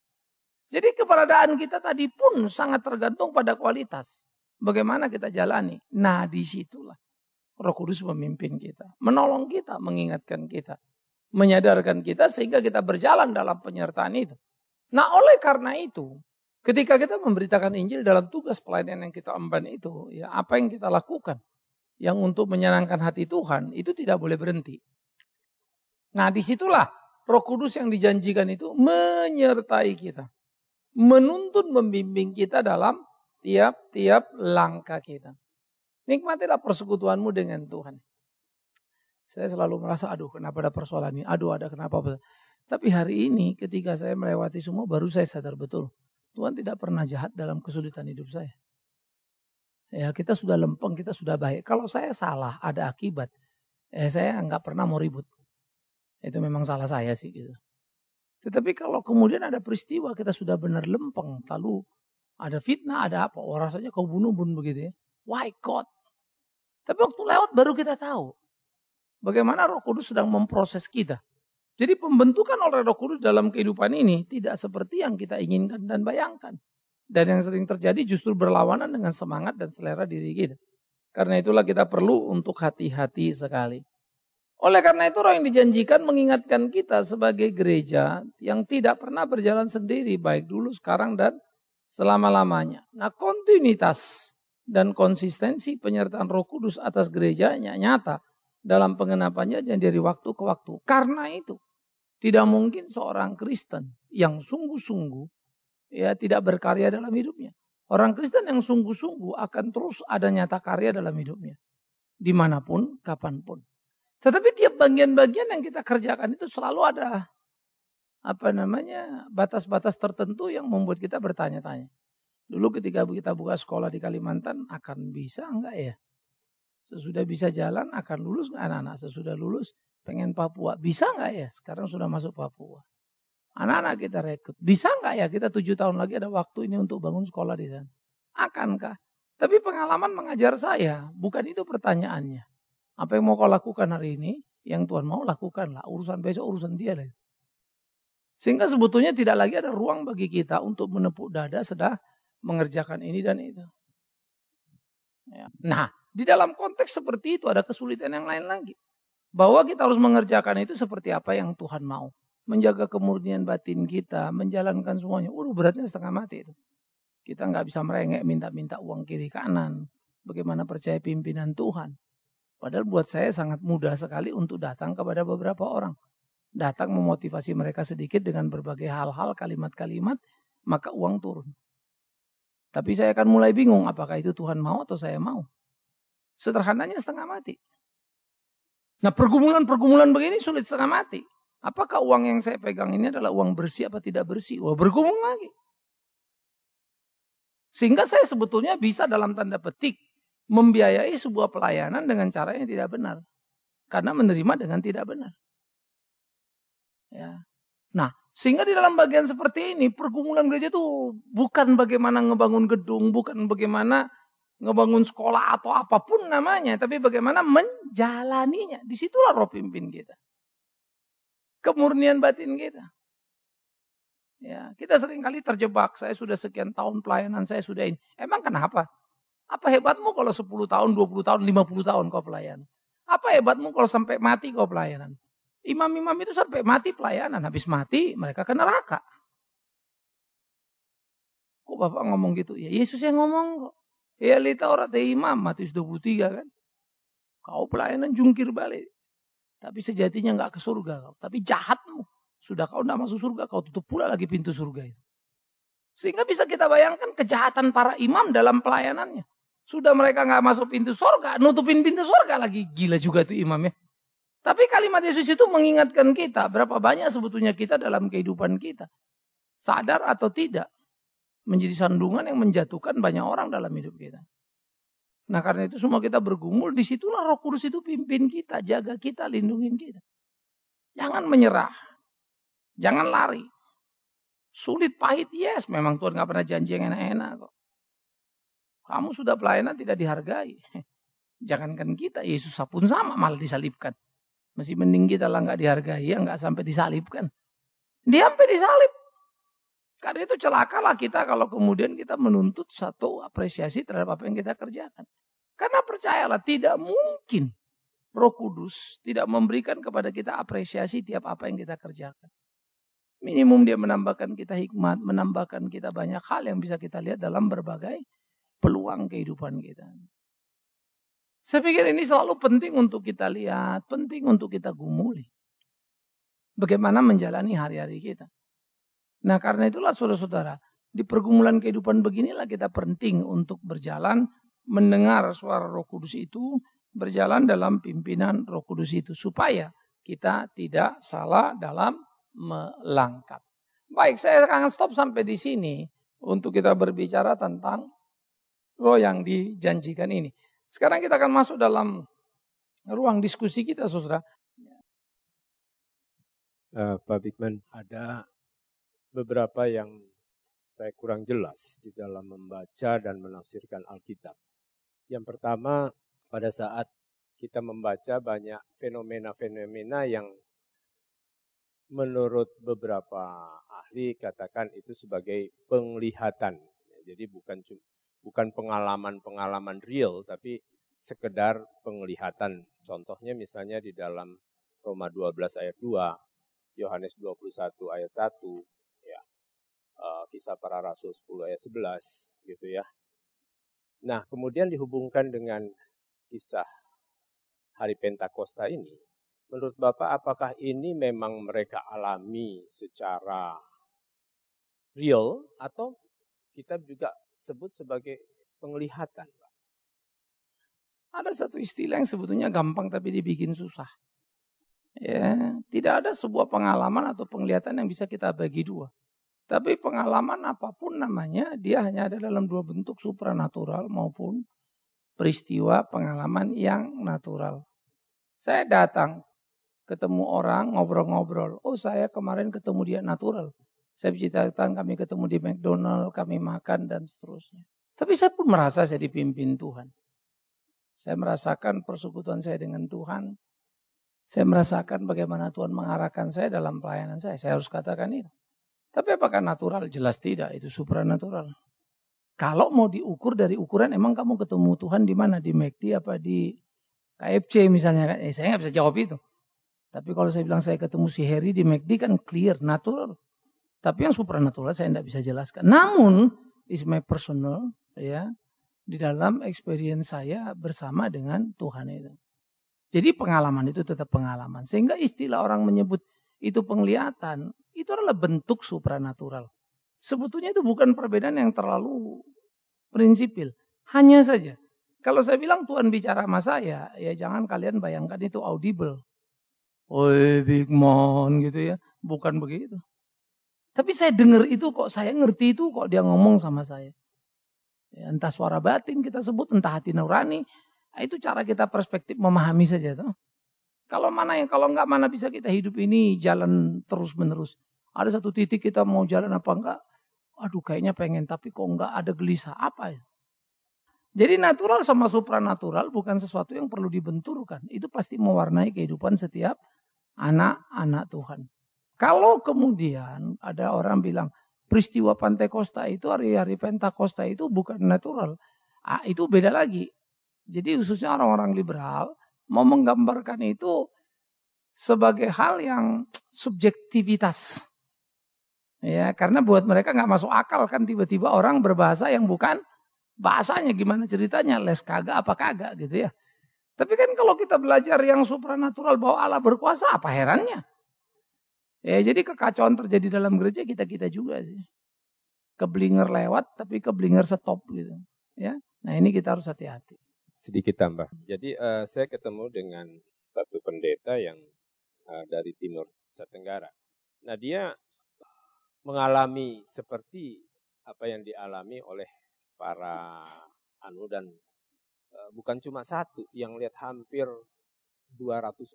Jadi keberadaan kita tadi pun sangat tergantung pada kualitas. Bagaimana kita jalani. Nah disitulah roh kudus memimpin kita. Menolong kita, mengingatkan kita. Menyadarkan kita sehingga kita berjalan dalam penyertaan itu. Nah oleh karena itu Ketika kita memberitakan Injil dalam tugas pelayanan yang kita emban itu, ya apa yang kita lakukan yang untuk menyenangkan hati Tuhan itu tidak boleh berhenti. Nah disitulah roh kudus yang dijanjikan itu menyertai kita. Menuntun membimbing kita dalam tiap-tiap langkah kita. Nikmatilah persekutuanmu dengan Tuhan. Saya selalu merasa, aduh kenapa ada persoalan ini, aduh ada kenapa. Tapi hari ini ketika saya melewati semua baru saya sadar betul Tuhan tidak pernah jahat dalam kesulitan hidup saya. Ya kita sudah lempeng, kita sudah baik. Kalau saya salah ada akibat, eh saya nggak pernah mau ribut. Itu memang salah saya sih gitu. Tetapi kalau kemudian ada peristiwa kita sudah benar lempeng, lalu ada fitnah, ada apa, oh, rasanya kau bunuh-bun begitu ya. Why God? Tapi waktu lewat baru kita tahu bagaimana Roh Kudus sedang memproses kita. Jadi pembentukan oleh roh kudus dalam kehidupan ini tidak seperti yang kita inginkan dan bayangkan. Dan yang sering terjadi justru berlawanan dengan semangat dan selera diri kita. Karena itulah kita perlu untuk hati-hati sekali. Oleh karena itu roh yang dijanjikan mengingatkan kita sebagai gereja yang tidak pernah berjalan sendiri baik dulu sekarang dan selama-lamanya. Nah kontinuitas dan konsistensi penyertaan roh kudus atas gerejanya nyata dalam pengenapannya dari waktu ke waktu. Karena itu tidak mungkin seorang Kristen yang sungguh-sungguh ya tidak berkarya dalam hidupnya. Orang Kristen yang sungguh-sungguh akan terus ada nyata karya dalam hidupnya. Dimanapun, kapanpun. Tetapi tiap bagian-bagian yang kita kerjakan itu selalu ada apa namanya batas-batas tertentu yang membuat kita bertanya-tanya. Dulu ketika kita buka sekolah di Kalimantan akan bisa enggak ya? Sesudah bisa jalan akan lulus nggak anak-anak? Sesudah lulus pengen Papua. Bisa nggak ya? Sekarang sudah masuk Papua. Anak-anak kita rekrut. Bisa nggak ya kita tujuh tahun lagi ada waktu ini untuk bangun sekolah di sana? Akankah? Tapi pengalaman mengajar saya, bukan itu pertanyaannya. Apa yang mau kau lakukan hari ini, yang Tuhan mau lakukanlah. Urusan besok, urusan dia lah. Sehingga sebetulnya tidak lagi ada ruang bagi kita untuk menepuk dada sedang mengerjakan ini dan itu. Ya. Nah, di dalam konteks seperti itu ada kesulitan yang lain lagi. Bahwa kita harus mengerjakan itu seperti apa yang Tuhan mau. Menjaga kemurnian batin kita, menjalankan semuanya. Udah beratnya setengah mati itu. Kita nggak bisa merengek minta-minta uang kiri kanan. Bagaimana percaya pimpinan Tuhan. Padahal buat saya sangat mudah sekali untuk datang kepada beberapa orang. Datang memotivasi mereka sedikit dengan berbagai hal-hal, kalimat-kalimat, maka uang turun. Tapi saya akan mulai bingung apakah itu Tuhan mau atau saya mau. Sederhananya setengah mati. Nah pergumulan-pergumulan begini sulit setengah mati. Apakah uang yang saya pegang ini adalah uang bersih apa tidak bersih? Wah bergumul lagi. Sehingga saya sebetulnya bisa dalam tanda petik membiayai sebuah pelayanan dengan cara yang tidak benar. Karena menerima dengan tidak benar. Ya. Nah, sehingga di dalam bagian seperti ini pergumulan gereja itu bukan bagaimana ngebangun gedung, bukan bagaimana ngebangun sekolah atau apapun namanya, tapi bagaimana menjalaninya. Disitulah roh pimpin kita. Kemurnian batin kita. Ya, kita sering kali terjebak. Saya sudah sekian tahun pelayanan saya sudah ini. Emang kenapa? Apa hebatmu kalau 10 tahun, 20 tahun, 50 tahun kau pelayanan? Apa hebatmu kalau sampai mati kau pelayanan? Imam-imam itu sampai mati pelayanan. Habis mati mereka ke neraka. Kok Bapak ngomong gitu? Ya Yesus yang ngomong kok. Eh, ya lita orang te imam Matius 23 kan. Kau pelayanan jungkir balik. Tapi sejatinya nggak ke surga kau. Tapi jahatmu. Sudah kau tidak masuk surga, kau tutup pula lagi pintu surga itu. Sehingga bisa kita bayangkan kejahatan para imam dalam pelayanannya. Sudah mereka nggak masuk pintu surga, nutupin pintu surga lagi. Gila juga tuh imamnya. Tapi kalimat Yesus itu mengingatkan kita berapa banyak sebetulnya kita dalam kehidupan kita. Sadar atau tidak, menjadi sandungan yang menjatuhkan banyak orang dalam hidup kita. Nah karena itu semua kita bergumul, disitulah roh kudus itu pimpin kita, jaga kita, lindungi kita. Jangan menyerah. Jangan lari. Sulit, pahit, yes. Memang Tuhan gak pernah janji yang enak-enak kok. Kamu sudah pelayanan tidak dihargai. Jangankan kita, Yesus pun sama malah disalibkan. Masih mending kita lah nggak dihargai, ya nggak sampai disalibkan. Dia sampai disalib. Karena itu celakalah kita kalau kemudian kita menuntut satu apresiasi terhadap apa yang kita kerjakan. Karena percayalah tidak mungkin Roh Kudus tidak memberikan kepada kita apresiasi tiap apa yang kita kerjakan. Minimum dia menambahkan kita hikmat, menambahkan kita banyak hal yang bisa kita lihat dalam berbagai peluang kehidupan kita. Saya pikir ini selalu penting untuk kita lihat, penting untuk kita gumuli. Bagaimana menjalani hari-hari kita. Nah karena itulah saudara-saudara, di pergumulan kehidupan beginilah kita penting untuk berjalan mendengar suara roh kudus itu, berjalan dalam pimpinan roh kudus itu. Supaya kita tidak salah dalam melangkah. Baik, saya akan stop sampai di sini untuk kita berbicara tentang roh yang dijanjikan ini. Sekarang kita akan masuk dalam ruang diskusi kita, saudara. Uh, Pak Bigman, ada beberapa yang saya kurang jelas di dalam membaca dan menafsirkan Alkitab. Yang pertama, pada saat kita membaca banyak fenomena-fenomena yang menurut beberapa ahli katakan itu sebagai penglihatan. Jadi bukan bukan pengalaman-pengalaman real tapi sekedar penglihatan. Contohnya misalnya di dalam Roma 12 ayat 2, Yohanes 21 ayat 1, Eh, kisah para rasul 10 ayat 11 gitu ya. Nah, kemudian dihubungkan dengan kisah hari Pentakosta ini, menurut Bapak apakah ini memang mereka alami secara real atau kita juga sebut sebagai penglihatan? Ada satu istilah yang sebetulnya gampang tapi dibikin susah. Ya, tidak ada sebuah pengalaman atau penglihatan yang bisa kita bagi dua. Tapi pengalaman apapun namanya, dia hanya ada dalam dua bentuk supranatural maupun peristiwa pengalaman yang natural. Saya datang, ketemu orang, ngobrol-ngobrol. Oh saya kemarin ketemu dia natural. Saya tentang kami ketemu di McDonald, kami makan dan seterusnya. Tapi saya pun merasa saya dipimpin Tuhan. Saya merasakan persekutuan saya dengan Tuhan. Saya merasakan bagaimana Tuhan mengarahkan saya dalam pelayanan saya. Saya harus katakan itu. Tapi apakah natural? Jelas tidak, itu supranatural. Kalau mau diukur dari ukuran, emang kamu ketemu Tuhan di mana? Di McD e apa di KFC misalnya? Kan? Eh, saya nggak bisa jawab itu. Tapi kalau saya bilang saya ketemu si Harry di McD e kan clear, natural. Tapi yang supranatural saya nggak bisa jelaskan. Namun, is my personal, ya, di dalam experience saya bersama dengan Tuhan itu. Jadi pengalaman itu tetap pengalaman. Sehingga istilah orang menyebut itu penglihatan, itu adalah bentuk supranatural. Sebetulnya itu bukan perbedaan yang terlalu prinsipil. Hanya saja, kalau saya bilang Tuhan bicara sama saya, ya jangan kalian bayangkan itu audible. Oi Big Man gitu ya. Bukan begitu. Tapi saya dengar itu kok, saya ngerti itu kok dia ngomong sama saya. Ya, entah suara batin kita sebut, entah hati nurani. itu cara kita perspektif memahami saja. Tuh. Kalau mana yang kalau enggak mana bisa kita hidup ini jalan terus menerus. Ada satu titik kita mau jalan apa enggak? Aduh kayaknya pengen tapi kok enggak ada gelisah apa ya? Jadi natural sama supranatural bukan sesuatu yang perlu dibenturkan. Itu pasti mewarnai kehidupan setiap anak-anak Tuhan. Kalau kemudian ada orang bilang peristiwa Pantai Pantekosta itu hari-hari Pentakosta itu bukan natural. Ah, itu beda lagi. Jadi khususnya orang-orang liberal mau menggambarkan itu sebagai hal yang subjektivitas. Ya, karena buat mereka nggak masuk akal kan tiba-tiba orang berbahasa yang bukan bahasanya gimana ceritanya les kagak apa kagak gitu ya. Tapi kan kalau kita belajar yang supranatural bahwa Allah berkuasa apa herannya? Ya jadi kekacauan terjadi dalam gereja kita-kita juga sih. Keblinger lewat tapi keblinger stop gitu. Ya. Nah ini kita harus hati-hati sedikit tambah. Hmm. Jadi uh, saya ketemu dengan satu pendeta yang uh, dari timur Nusa Tenggara. Nah dia mengalami seperti apa yang dialami oleh para anu dan uh, bukan cuma satu yang lihat hampir 200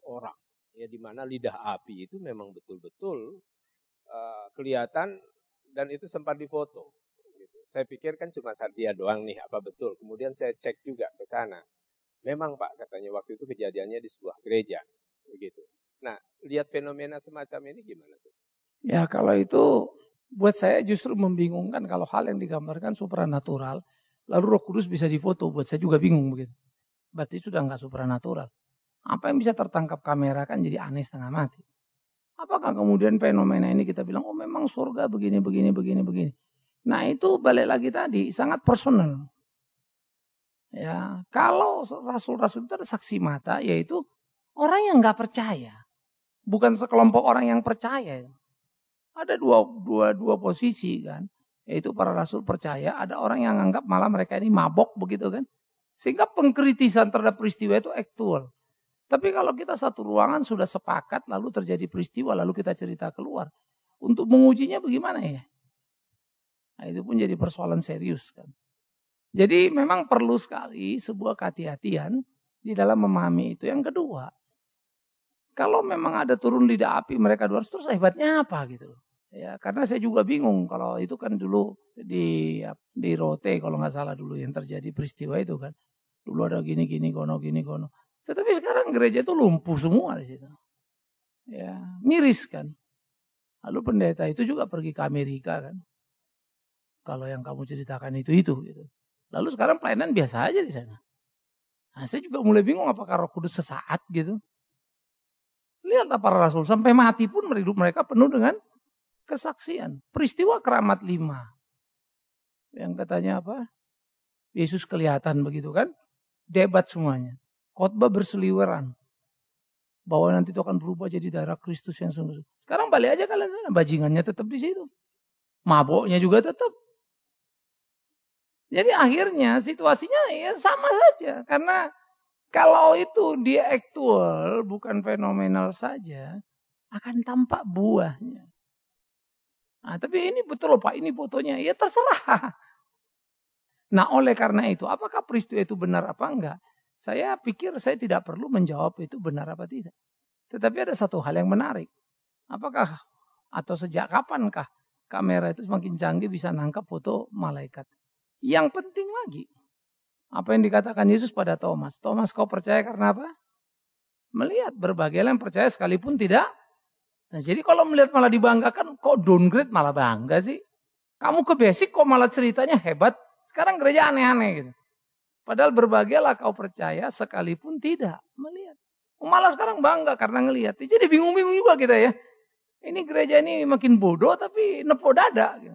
orang ya di mana lidah api itu memang betul-betul uh, kelihatan dan itu sempat difoto saya pikir kan cuma dia doang nih, apa betul? Kemudian saya cek juga ke sana. Memang Pak katanya waktu itu kejadiannya di sebuah gereja, begitu. Nah, lihat fenomena semacam ini gimana tuh? Ya kalau itu buat saya justru membingungkan kalau hal yang digambarkan supranatural, lalu Roh Kudus bisa difoto. Buat saya juga bingung begitu. Berarti sudah nggak supranatural. Apa yang bisa tertangkap kamera kan jadi aneh setengah mati. Apakah kemudian fenomena ini kita bilang, oh memang surga begini, begini, begini, begini. Nah itu balik lagi tadi sangat personal. Ya, kalau rasul-rasul itu ada saksi mata, yaitu orang yang nggak percaya, bukan sekelompok orang yang percaya. Ada dua, dua, dua posisi kan, yaitu para rasul percaya, ada orang yang anggap malah mereka ini mabok begitu kan, sehingga pengkritisan terhadap peristiwa itu aktual. Tapi kalau kita satu ruangan sudah sepakat, lalu terjadi peristiwa, lalu kita cerita keluar, untuk mengujinya bagaimana ya? Nah, itu pun jadi persoalan serius kan. Jadi memang perlu sekali sebuah kehati-hatian di dalam memahami itu. Yang kedua, kalau memang ada turun lidah api mereka dua terus hebatnya apa gitu ya karena saya juga bingung kalau itu kan dulu di di Rote kalau nggak salah dulu yang terjadi peristiwa itu kan dulu ada gini gini kono gini kono tetapi sekarang gereja itu lumpuh semua di situ ya miris kan lalu pendeta itu juga pergi ke Amerika kan kalau yang kamu ceritakan itu itu gitu. Lalu sekarang pelayanan biasa aja di sana. Nah, saya juga mulai bingung apakah Roh Kudus sesaat gitu. Lihat para rasul sampai mati pun hidup mereka penuh dengan kesaksian. Peristiwa keramat lima. Yang katanya apa? Yesus kelihatan begitu kan? Debat semuanya. Khotbah berseliweran. Bahwa nanti itu akan berubah jadi darah Kristus yang sungguh. Sekarang balik aja kalian sana. Bajingannya tetap di situ. Maboknya juga tetap. Jadi akhirnya situasinya ya sama saja karena kalau itu dia aktual bukan fenomenal saja akan tampak buahnya. Nah, tapi ini betul loh Pak, ini fotonya. Ya terserah. Nah oleh karena itu, apakah peristiwa itu benar apa enggak? Saya pikir saya tidak perlu menjawab itu benar apa tidak. Tetapi ada satu hal yang menarik. Apakah atau sejak kapankah kamera itu semakin canggih bisa nangkap foto malaikat? Yang penting lagi, apa yang dikatakan Yesus pada Thomas? Thomas kau percaya karena apa? Melihat berbagai yang percaya sekalipun tidak. Nah, jadi kalau melihat malah dibanggakan, kok downgrade malah bangga sih? Kamu ke basic kok malah ceritanya hebat. Sekarang gereja aneh-aneh gitu. Padahal berbagailah kau percaya sekalipun tidak melihat. Malah sekarang bangga karena ngelihat. Jadi bingung-bingung juga kita ya. Ini gereja ini makin bodoh tapi nepo dada. Gitu.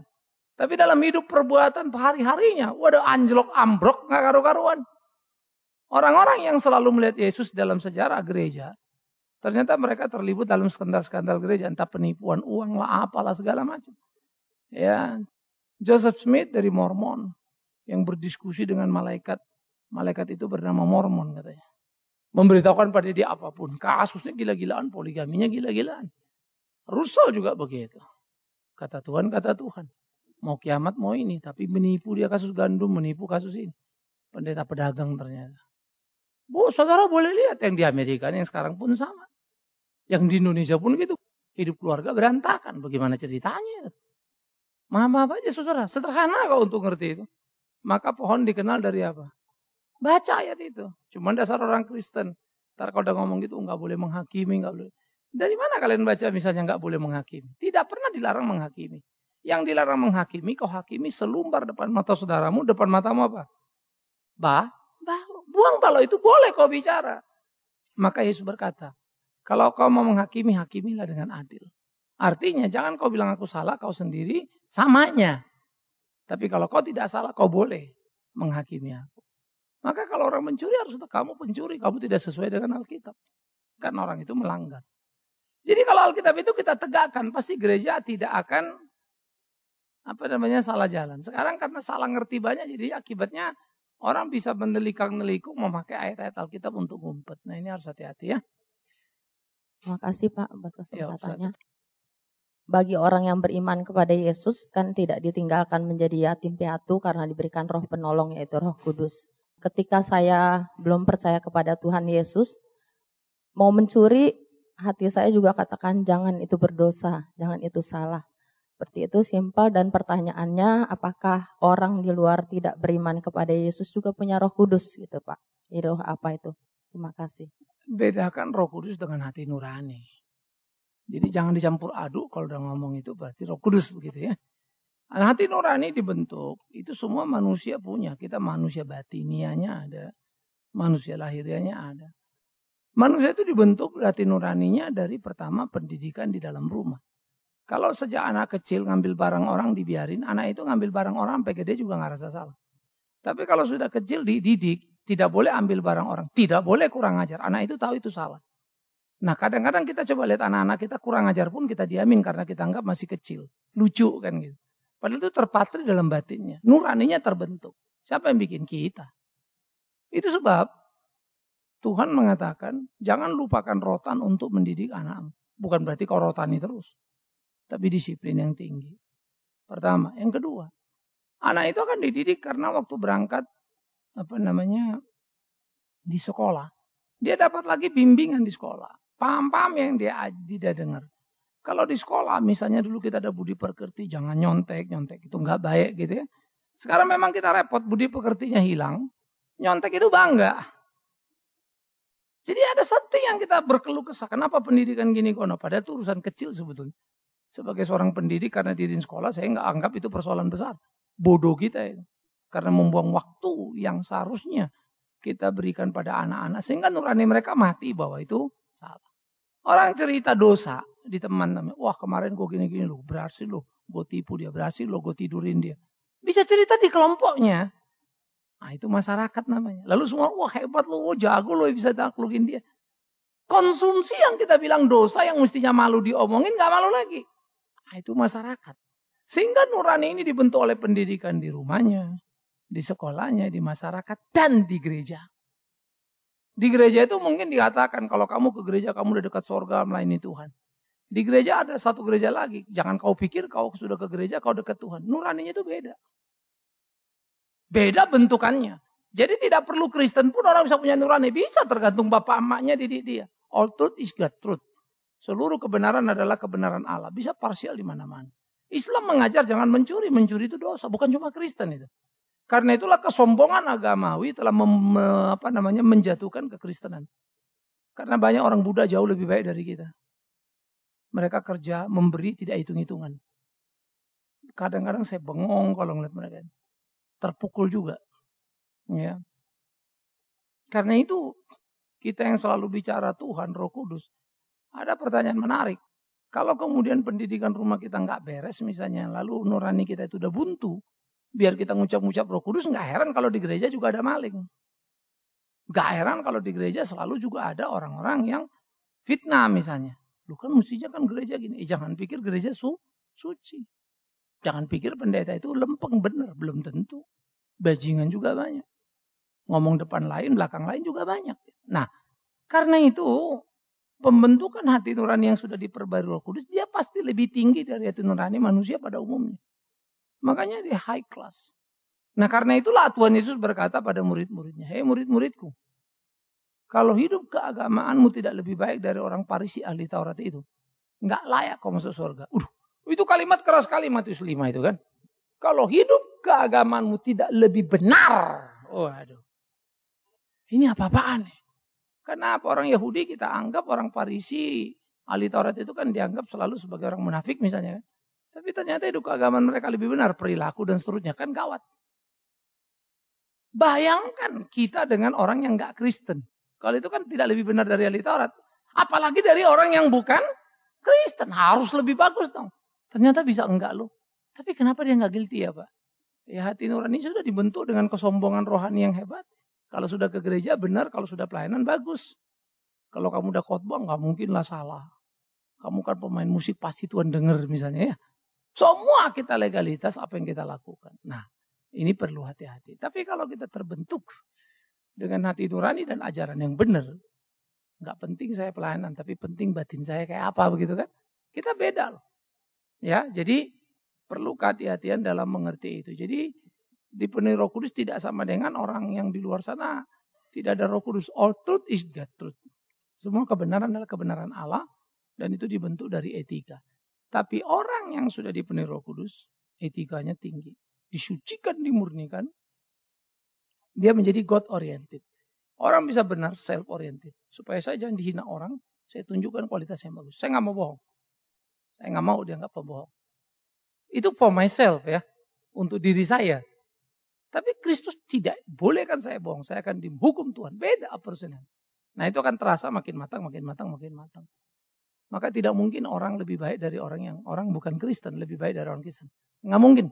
Tapi dalam hidup perbuatan hari-harinya, waduh anjlok ambrok nggak karu-karuan. Orang-orang yang selalu melihat Yesus dalam sejarah gereja, ternyata mereka terlibat dalam skandal-skandal gereja, entah penipuan uang lah, apalah segala macam. Ya, Joseph Smith dari Mormon yang berdiskusi dengan malaikat, malaikat itu bernama Mormon katanya. Memberitahukan pada dia apapun, kasusnya gila-gilaan, poligaminya gila-gilaan. Russell juga begitu. Kata Tuhan, kata Tuhan. Mau kiamat mau ini. Tapi menipu dia kasus gandum, menipu kasus ini. Pendeta pedagang ternyata. Bu, saudara boleh lihat yang di Amerika yang sekarang pun sama. Yang di Indonesia pun gitu. Hidup keluarga berantakan. Bagaimana ceritanya? Mama apa aja saudara? Sederhana kok untuk ngerti itu. Maka pohon dikenal dari apa? Baca ayat itu. cuma dasar orang Kristen. Ntar kalau udah ngomong gitu nggak boleh menghakimi, nggak boleh. Dari mana kalian baca misalnya nggak boleh menghakimi? Tidak pernah dilarang menghakimi. Yang dilarang menghakimi, kau hakimi selumbar depan mata saudaramu, depan matamu apa? Ba, balo. Buang balo itu boleh kau bicara. Maka Yesus berkata, kalau kau mau menghakimi, hakimilah dengan adil. Artinya jangan kau bilang aku salah, kau sendiri samanya. Tapi kalau kau tidak salah, kau boleh menghakimi aku. Maka kalau orang mencuri harus kamu pencuri, kamu tidak sesuai dengan Alkitab. Karena orang itu melanggar. Jadi kalau Alkitab itu kita tegakkan, pasti gereja tidak akan apa namanya salah jalan. Sekarang karena salah ngerti banyak jadi akibatnya orang bisa menelikang-nelikung memakai ayat-ayat Alkitab untuk ngumpet. Nah ini harus hati-hati ya. Terima kasih Pak buat ya, kesempatannya. Bagi orang yang beriman kepada Yesus kan tidak ditinggalkan menjadi yatim piatu karena diberikan roh penolong yaitu roh kudus. Ketika saya belum percaya kepada Tuhan Yesus, mau mencuri hati saya juga katakan jangan itu berdosa, jangan itu salah seperti itu simpel dan pertanyaannya apakah orang di luar tidak beriman kepada Yesus juga punya Roh Kudus gitu, Pak? Ini roh apa itu? Terima kasih. Bedakan Roh Kudus dengan hati nurani. Jadi jangan dicampur aduk kalau udah ngomong itu berarti Roh Kudus begitu ya. Nah, hati nurani dibentuk itu semua manusia punya. Kita manusia batinianya ada, manusia lahirnya ada. Manusia itu dibentuk hati nuraninya dari pertama pendidikan di dalam rumah. Kalau sejak anak kecil ngambil barang orang dibiarin, anak itu ngambil barang orang sampai gede juga nggak rasa salah. Tapi kalau sudah kecil dididik, tidak boleh ambil barang orang, tidak boleh kurang ajar. Anak itu tahu itu salah. Nah kadang-kadang kita coba lihat anak-anak kita kurang ajar pun kita diamin karena kita anggap masih kecil. Lucu kan gitu. Padahal itu terpatri dalam batinnya. Nuraninya terbentuk. Siapa yang bikin kita? Itu sebab Tuhan mengatakan jangan lupakan rotan untuk mendidik anak. Bukan berarti kau rotani terus tapi disiplin yang tinggi. Pertama, yang kedua, anak itu akan dididik karena waktu berangkat apa namanya di sekolah, dia dapat lagi bimbingan di sekolah, paham-paham yang dia tidak dengar. Kalau di sekolah, misalnya dulu kita ada budi pekerti, jangan nyontek, nyontek itu nggak baik gitu ya. Sekarang memang kita repot budi pekertinya hilang, nyontek itu bangga. Jadi ada satu yang kita berkeluh kesah. Kenapa pendidikan gini kono? Nah, padahal itu urusan kecil sebetulnya. Sebagai seorang pendidik karena diri sekolah saya nggak anggap itu persoalan besar. Bodoh kita ya Karena membuang waktu yang seharusnya kita berikan pada anak-anak. Sehingga nurani mereka mati bahwa itu salah. Orang cerita dosa di teman-teman. Wah kemarin gue gini-gini loh, berhasil loh. Gue tipu dia, berhasil loh, gue tidurin dia. Bisa cerita di kelompoknya. Nah itu masyarakat namanya. Lalu semua, wah hebat lo, wah, jago lo bisa taklukin dia. Konsumsi yang kita bilang dosa yang mestinya malu diomongin gak malu lagi. Nah, itu masyarakat. Sehingga nurani ini dibentuk oleh pendidikan di rumahnya, di sekolahnya, di masyarakat, dan di gereja. Di gereja itu mungkin dikatakan kalau kamu ke gereja kamu udah dekat sorga melayani Tuhan. Di gereja ada satu gereja lagi. Jangan kau pikir kau sudah ke gereja kau dekat Tuhan. Nuraninya itu beda. Beda bentukannya. Jadi tidak perlu Kristen pun orang bisa punya nurani. Bisa tergantung bapak emaknya didik dia. All truth is God truth. Seluruh kebenaran adalah kebenaran Allah. Bisa parsial di mana-mana. Islam mengajar jangan mencuri. Mencuri itu dosa. Bukan cuma Kristen itu. Karena itulah kesombongan agamawi telah mem, apa namanya, menjatuhkan kekristenan. Karena banyak orang Buddha jauh lebih baik dari kita. Mereka kerja memberi tidak hitung-hitungan. Kadang-kadang saya bengong kalau melihat mereka. Terpukul juga. Ya. Karena itu kita yang selalu bicara Tuhan, Roh Kudus ada pertanyaan menarik. Kalau kemudian pendidikan rumah kita nggak beres misalnya, lalu nurani kita itu udah buntu, biar kita ngucap-ngucap roh kudus, nggak heran kalau di gereja juga ada maling. Nggak heran kalau di gereja selalu juga ada orang-orang yang fitnah misalnya. Lu kan mestinya kan gereja gini. Eh, jangan pikir gereja su suci. Jangan pikir pendeta itu lempeng bener, belum tentu. Bajingan juga banyak. Ngomong depan lain, belakang lain juga banyak. Nah, karena itu pembentukan hati nurani yang sudah diperbarui Roh Kudus, dia pasti lebih tinggi dari hati nurani manusia pada umumnya. Makanya dia high class. Nah karena itulah Tuhan Yesus berkata pada murid-muridnya, Hei murid-muridku, kalau hidup keagamaanmu tidak lebih baik dari orang Parisi ahli Taurat itu, nggak layak kau masuk surga. Uduh, itu kalimat keras sekali Matius 5 itu kan. Kalau hidup keagamaanmu tidak lebih benar. oh aduh, ini apa-apaan nih? Kenapa orang Yahudi kita anggap orang Farisi, ahli Taurat itu kan dianggap selalu sebagai orang munafik misalnya. Kan? Tapi ternyata hidup keagamaan mereka lebih benar, perilaku dan seterusnya kan gawat. Bayangkan kita dengan orang yang gak Kristen. Kalau itu kan tidak lebih benar dari ahli Taurat. Apalagi dari orang yang bukan Kristen. Harus lebih bagus dong. Ternyata bisa enggak loh. Tapi kenapa dia nggak guilty ya Pak? Ya hati nurani sudah dibentuk dengan kesombongan rohani yang hebat. Kalau sudah ke gereja benar, kalau sudah pelayanan bagus. Kalau kamu udah khotbah nggak mungkin lah salah. Kamu kan pemain musik pasti Tuhan denger misalnya ya. Semua kita legalitas apa yang kita lakukan. Nah ini perlu hati-hati. Tapi kalau kita terbentuk dengan hati nurani dan ajaran yang benar. Nggak penting saya pelayanan tapi penting batin saya kayak apa begitu kan. Kita beda loh. Ya jadi perlu kehati-hatian dalam mengerti itu. Jadi dipenuhi roh kudus tidak sama dengan orang yang di luar sana. Tidak ada roh kudus. All truth is the truth. Semua kebenaran adalah kebenaran Allah. Dan itu dibentuk dari etika. Tapi orang yang sudah dipenuhi roh kudus, etikanya tinggi. Disucikan, dimurnikan. Dia menjadi God oriented. Orang bisa benar self oriented. Supaya saya jangan dihina orang, saya tunjukkan kualitas yang bagus. Saya nggak mau bohong. Saya nggak mau dia nggak pembohong. Itu for myself ya. Untuk diri saya. Tapi Kristus tidak boleh kan saya bohong. Saya akan dihukum Tuhan. Beda persenan. Nah itu akan terasa makin matang, makin matang, makin matang. Maka tidak mungkin orang lebih baik dari orang yang orang bukan Kristen lebih baik dari orang Kristen. Nggak mungkin.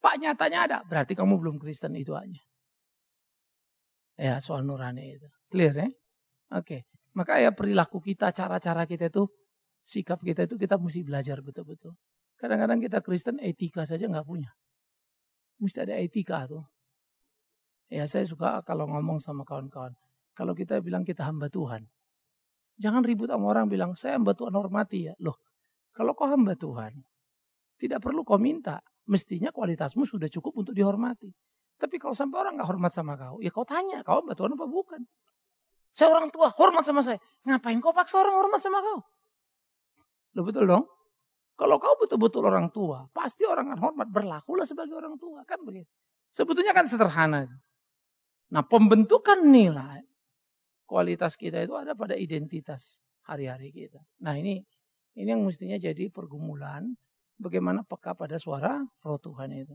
Pak nyatanya ada. Berarti kamu belum Kristen itu aja. Ya soal nurani itu. Clear ya? Oke. Maka ya perilaku kita, cara-cara kita itu, sikap kita itu kita mesti belajar betul-betul. Kadang-kadang kita Kristen etika saja nggak punya. Mesti ada etika tuh. Ya saya suka kalau ngomong sama kawan-kawan. Kalau kita bilang kita hamba Tuhan. Jangan ribut sama orang bilang, saya hamba Tuhan hormati ya. Loh, kalau kau hamba Tuhan, tidak perlu kau minta. Mestinya kualitasmu sudah cukup untuk dihormati. Tapi kalau sampai orang gak hormat sama kau, ya kau tanya, kau hamba Tuhan apa bukan? Saya orang tua, hormat sama saya. Ngapain kau paksa orang hormat sama kau? Loh betul dong? Kalau kau betul-betul orang tua, pasti orang akan hormat. Berlakulah sebagai orang tua. Kan begitu. Sebetulnya kan sederhana. Nah pembentukan nilai kualitas kita itu ada pada identitas hari-hari kita. Nah ini ini yang mestinya jadi pergumulan bagaimana peka pada suara roh Tuhan itu.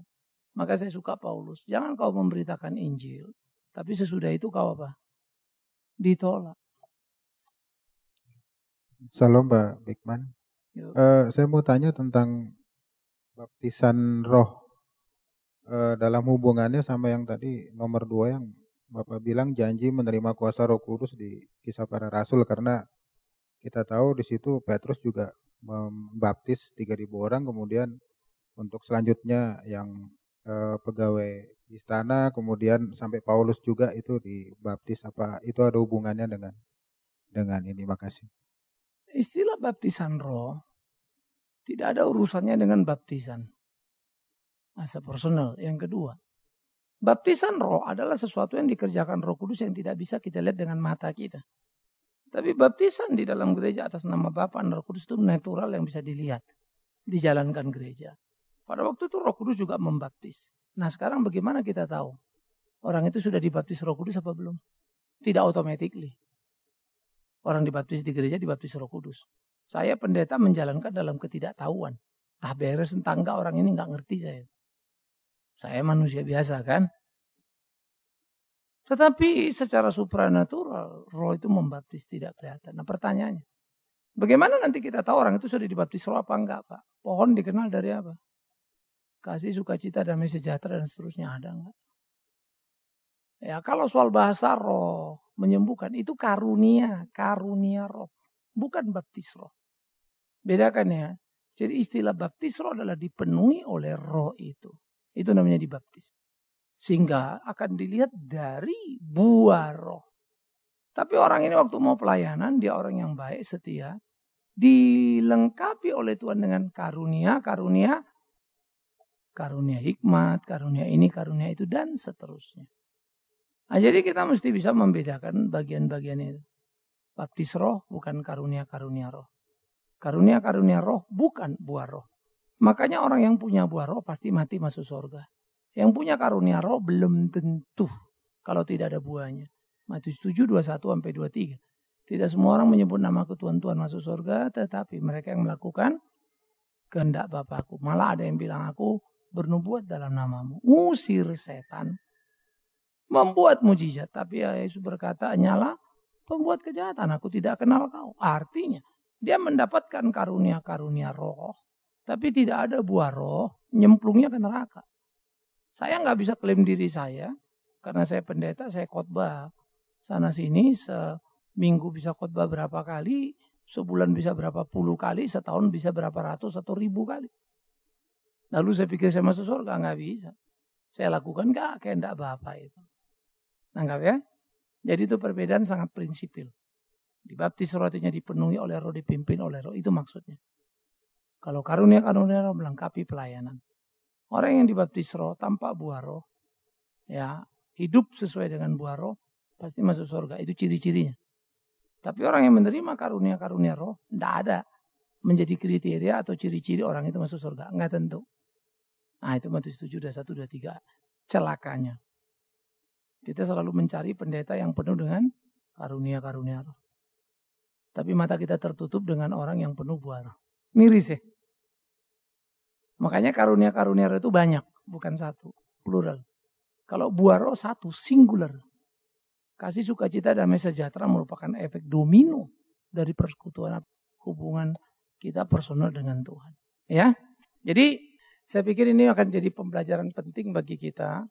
Maka saya suka Paulus. Jangan kau memberitakan Injil. Tapi sesudah itu kau apa? Ditolak. Salam Mbak Bigman. Uh, saya mau tanya tentang baptisan roh uh, dalam hubungannya sama yang tadi nomor dua yang Bapak bilang janji menerima kuasa Roh Kudus di Kisah Para Rasul karena kita tahu di situ Petrus juga membaptis 3000 orang kemudian untuk selanjutnya yang uh, pegawai istana kemudian sampai Paulus juga itu dibaptis apa itu ada hubungannya dengan dengan ini makasih. Istilah baptisan roh tidak ada urusannya dengan baptisan masa personal. Yang kedua, baptisan roh adalah sesuatu yang dikerjakan Roh Kudus yang tidak bisa kita lihat dengan mata kita. Tapi baptisan di dalam gereja atas nama Bapa dan Roh Kudus itu natural yang bisa dilihat, dijalankan gereja. Pada waktu itu Roh Kudus juga membaptis. Nah sekarang bagaimana kita tahu orang itu sudah dibaptis Roh Kudus apa belum? Tidak automatically. Orang dibaptis di gereja dibaptis roh kudus. Saya pendeta menjalankan dalam ketidaktahuan. Tah beres tangga orang ini nggak ngerti saya. Saya manusia biasa kan. Tetapi secara supranatural roh itu membaptis tidak kelihatan. Nah pertanyaannya. Bagaimana nanti kita tahu orang itu sudah dibaptis roh apa enggak Pak? Pohon dikenal dari apa? Kasih, sukacita, damai sejahtera dan seterusnya ada enggak? Ya kalau soal bahasa roh, menyembuhkan. Itu karunia, karunia roh. Bukan baptis roh. Bedakan ya. Jadi istilah baptis roh adalah dipenuhi oleh roh itu. Itu namanya dibaptis. Sehingga akan dilihat dari buah roh. Tapi orang ini waktu mau pelayanan, dia orang yang baik, setia. Dilengkapi oleh Tuhan dengan karunia, karunia, karunia hikmat, karunia ini, karunia itu, dan seterusnya. Nah, jadi kita mesti bisa membedakan bagian-bagian itu. Baptis roh bukan karunia-karunia roh. Karunia-karunia roh bukan buah roh. Makanya orang yang punya buah roh pasti mati masuk surga. Yang punya karunia roh belum tentu kalau tidak ada buahnya. Matius 7, 21 sampai 23. Tidak semua orang menyebut nama Tuhan-Tuhan masuk surga, tetapi mereka yang melakukan kehendak Bapakku. Malah ada yang bilang aku bernubuat dalam namamu. Ngusir setan membuat mujizat. Tapi ya Yesus berkata, nyala pembuat kejahatan, aku tidak kenal kau. Artinya, dia mendapatkan karunia-karunia roh, tapi tidak ada buah roh, nyemplungnya ke neraka. Saya nggak bisa klaim diri saya, karena saya pendeta, saya khotbah sana sini, seminggu bisa khotbah berapa kali, sebulan bisa berapa puluh kali, setahun bisa berapa ratus atau ribu kali. Lalu saya pikir saya masuk surga, nggak bisa. Saya lakukan gak kehendak Bapak itu. Anggap ya? Jadi itu perbedaan sangat prinsipil. Dibaptis roh dipenuhi oleh roh, dipimpin oleh roh. Itu maksudnya. Kalau karunia-karunia roh melengkapi pelayanan. Orang yang dibaptis roh tanpa buah roh, ya hidup sesuai dengan buah roh, pasti masuk surga. Itu ciri-cirinya. Tapi orang yang menerima karunia-karunia roh, tidak ada menjadi kriteria atau ciri-ciri orang itu masuk surga. Enggak tentu. Nah itu Matius satu dua tiga. Celakanya. Kita selalu mencari pendeta yang penuh dengan karunia-karunia roh. Tapi mata kita tertutup dengan orang yang penuh buah roh. Miris ya. Makanya karunia-karunia roh itu banyak, bukan satu, plural. Kalau buah roh satu, singular. Kasih sukacita dan sejahtera merupakan efek domino dari persekutuan hubungan kita personal dengan Tuhan. Ya, jadi saya pikir ini akan jadi pembelajaran penting bagi kita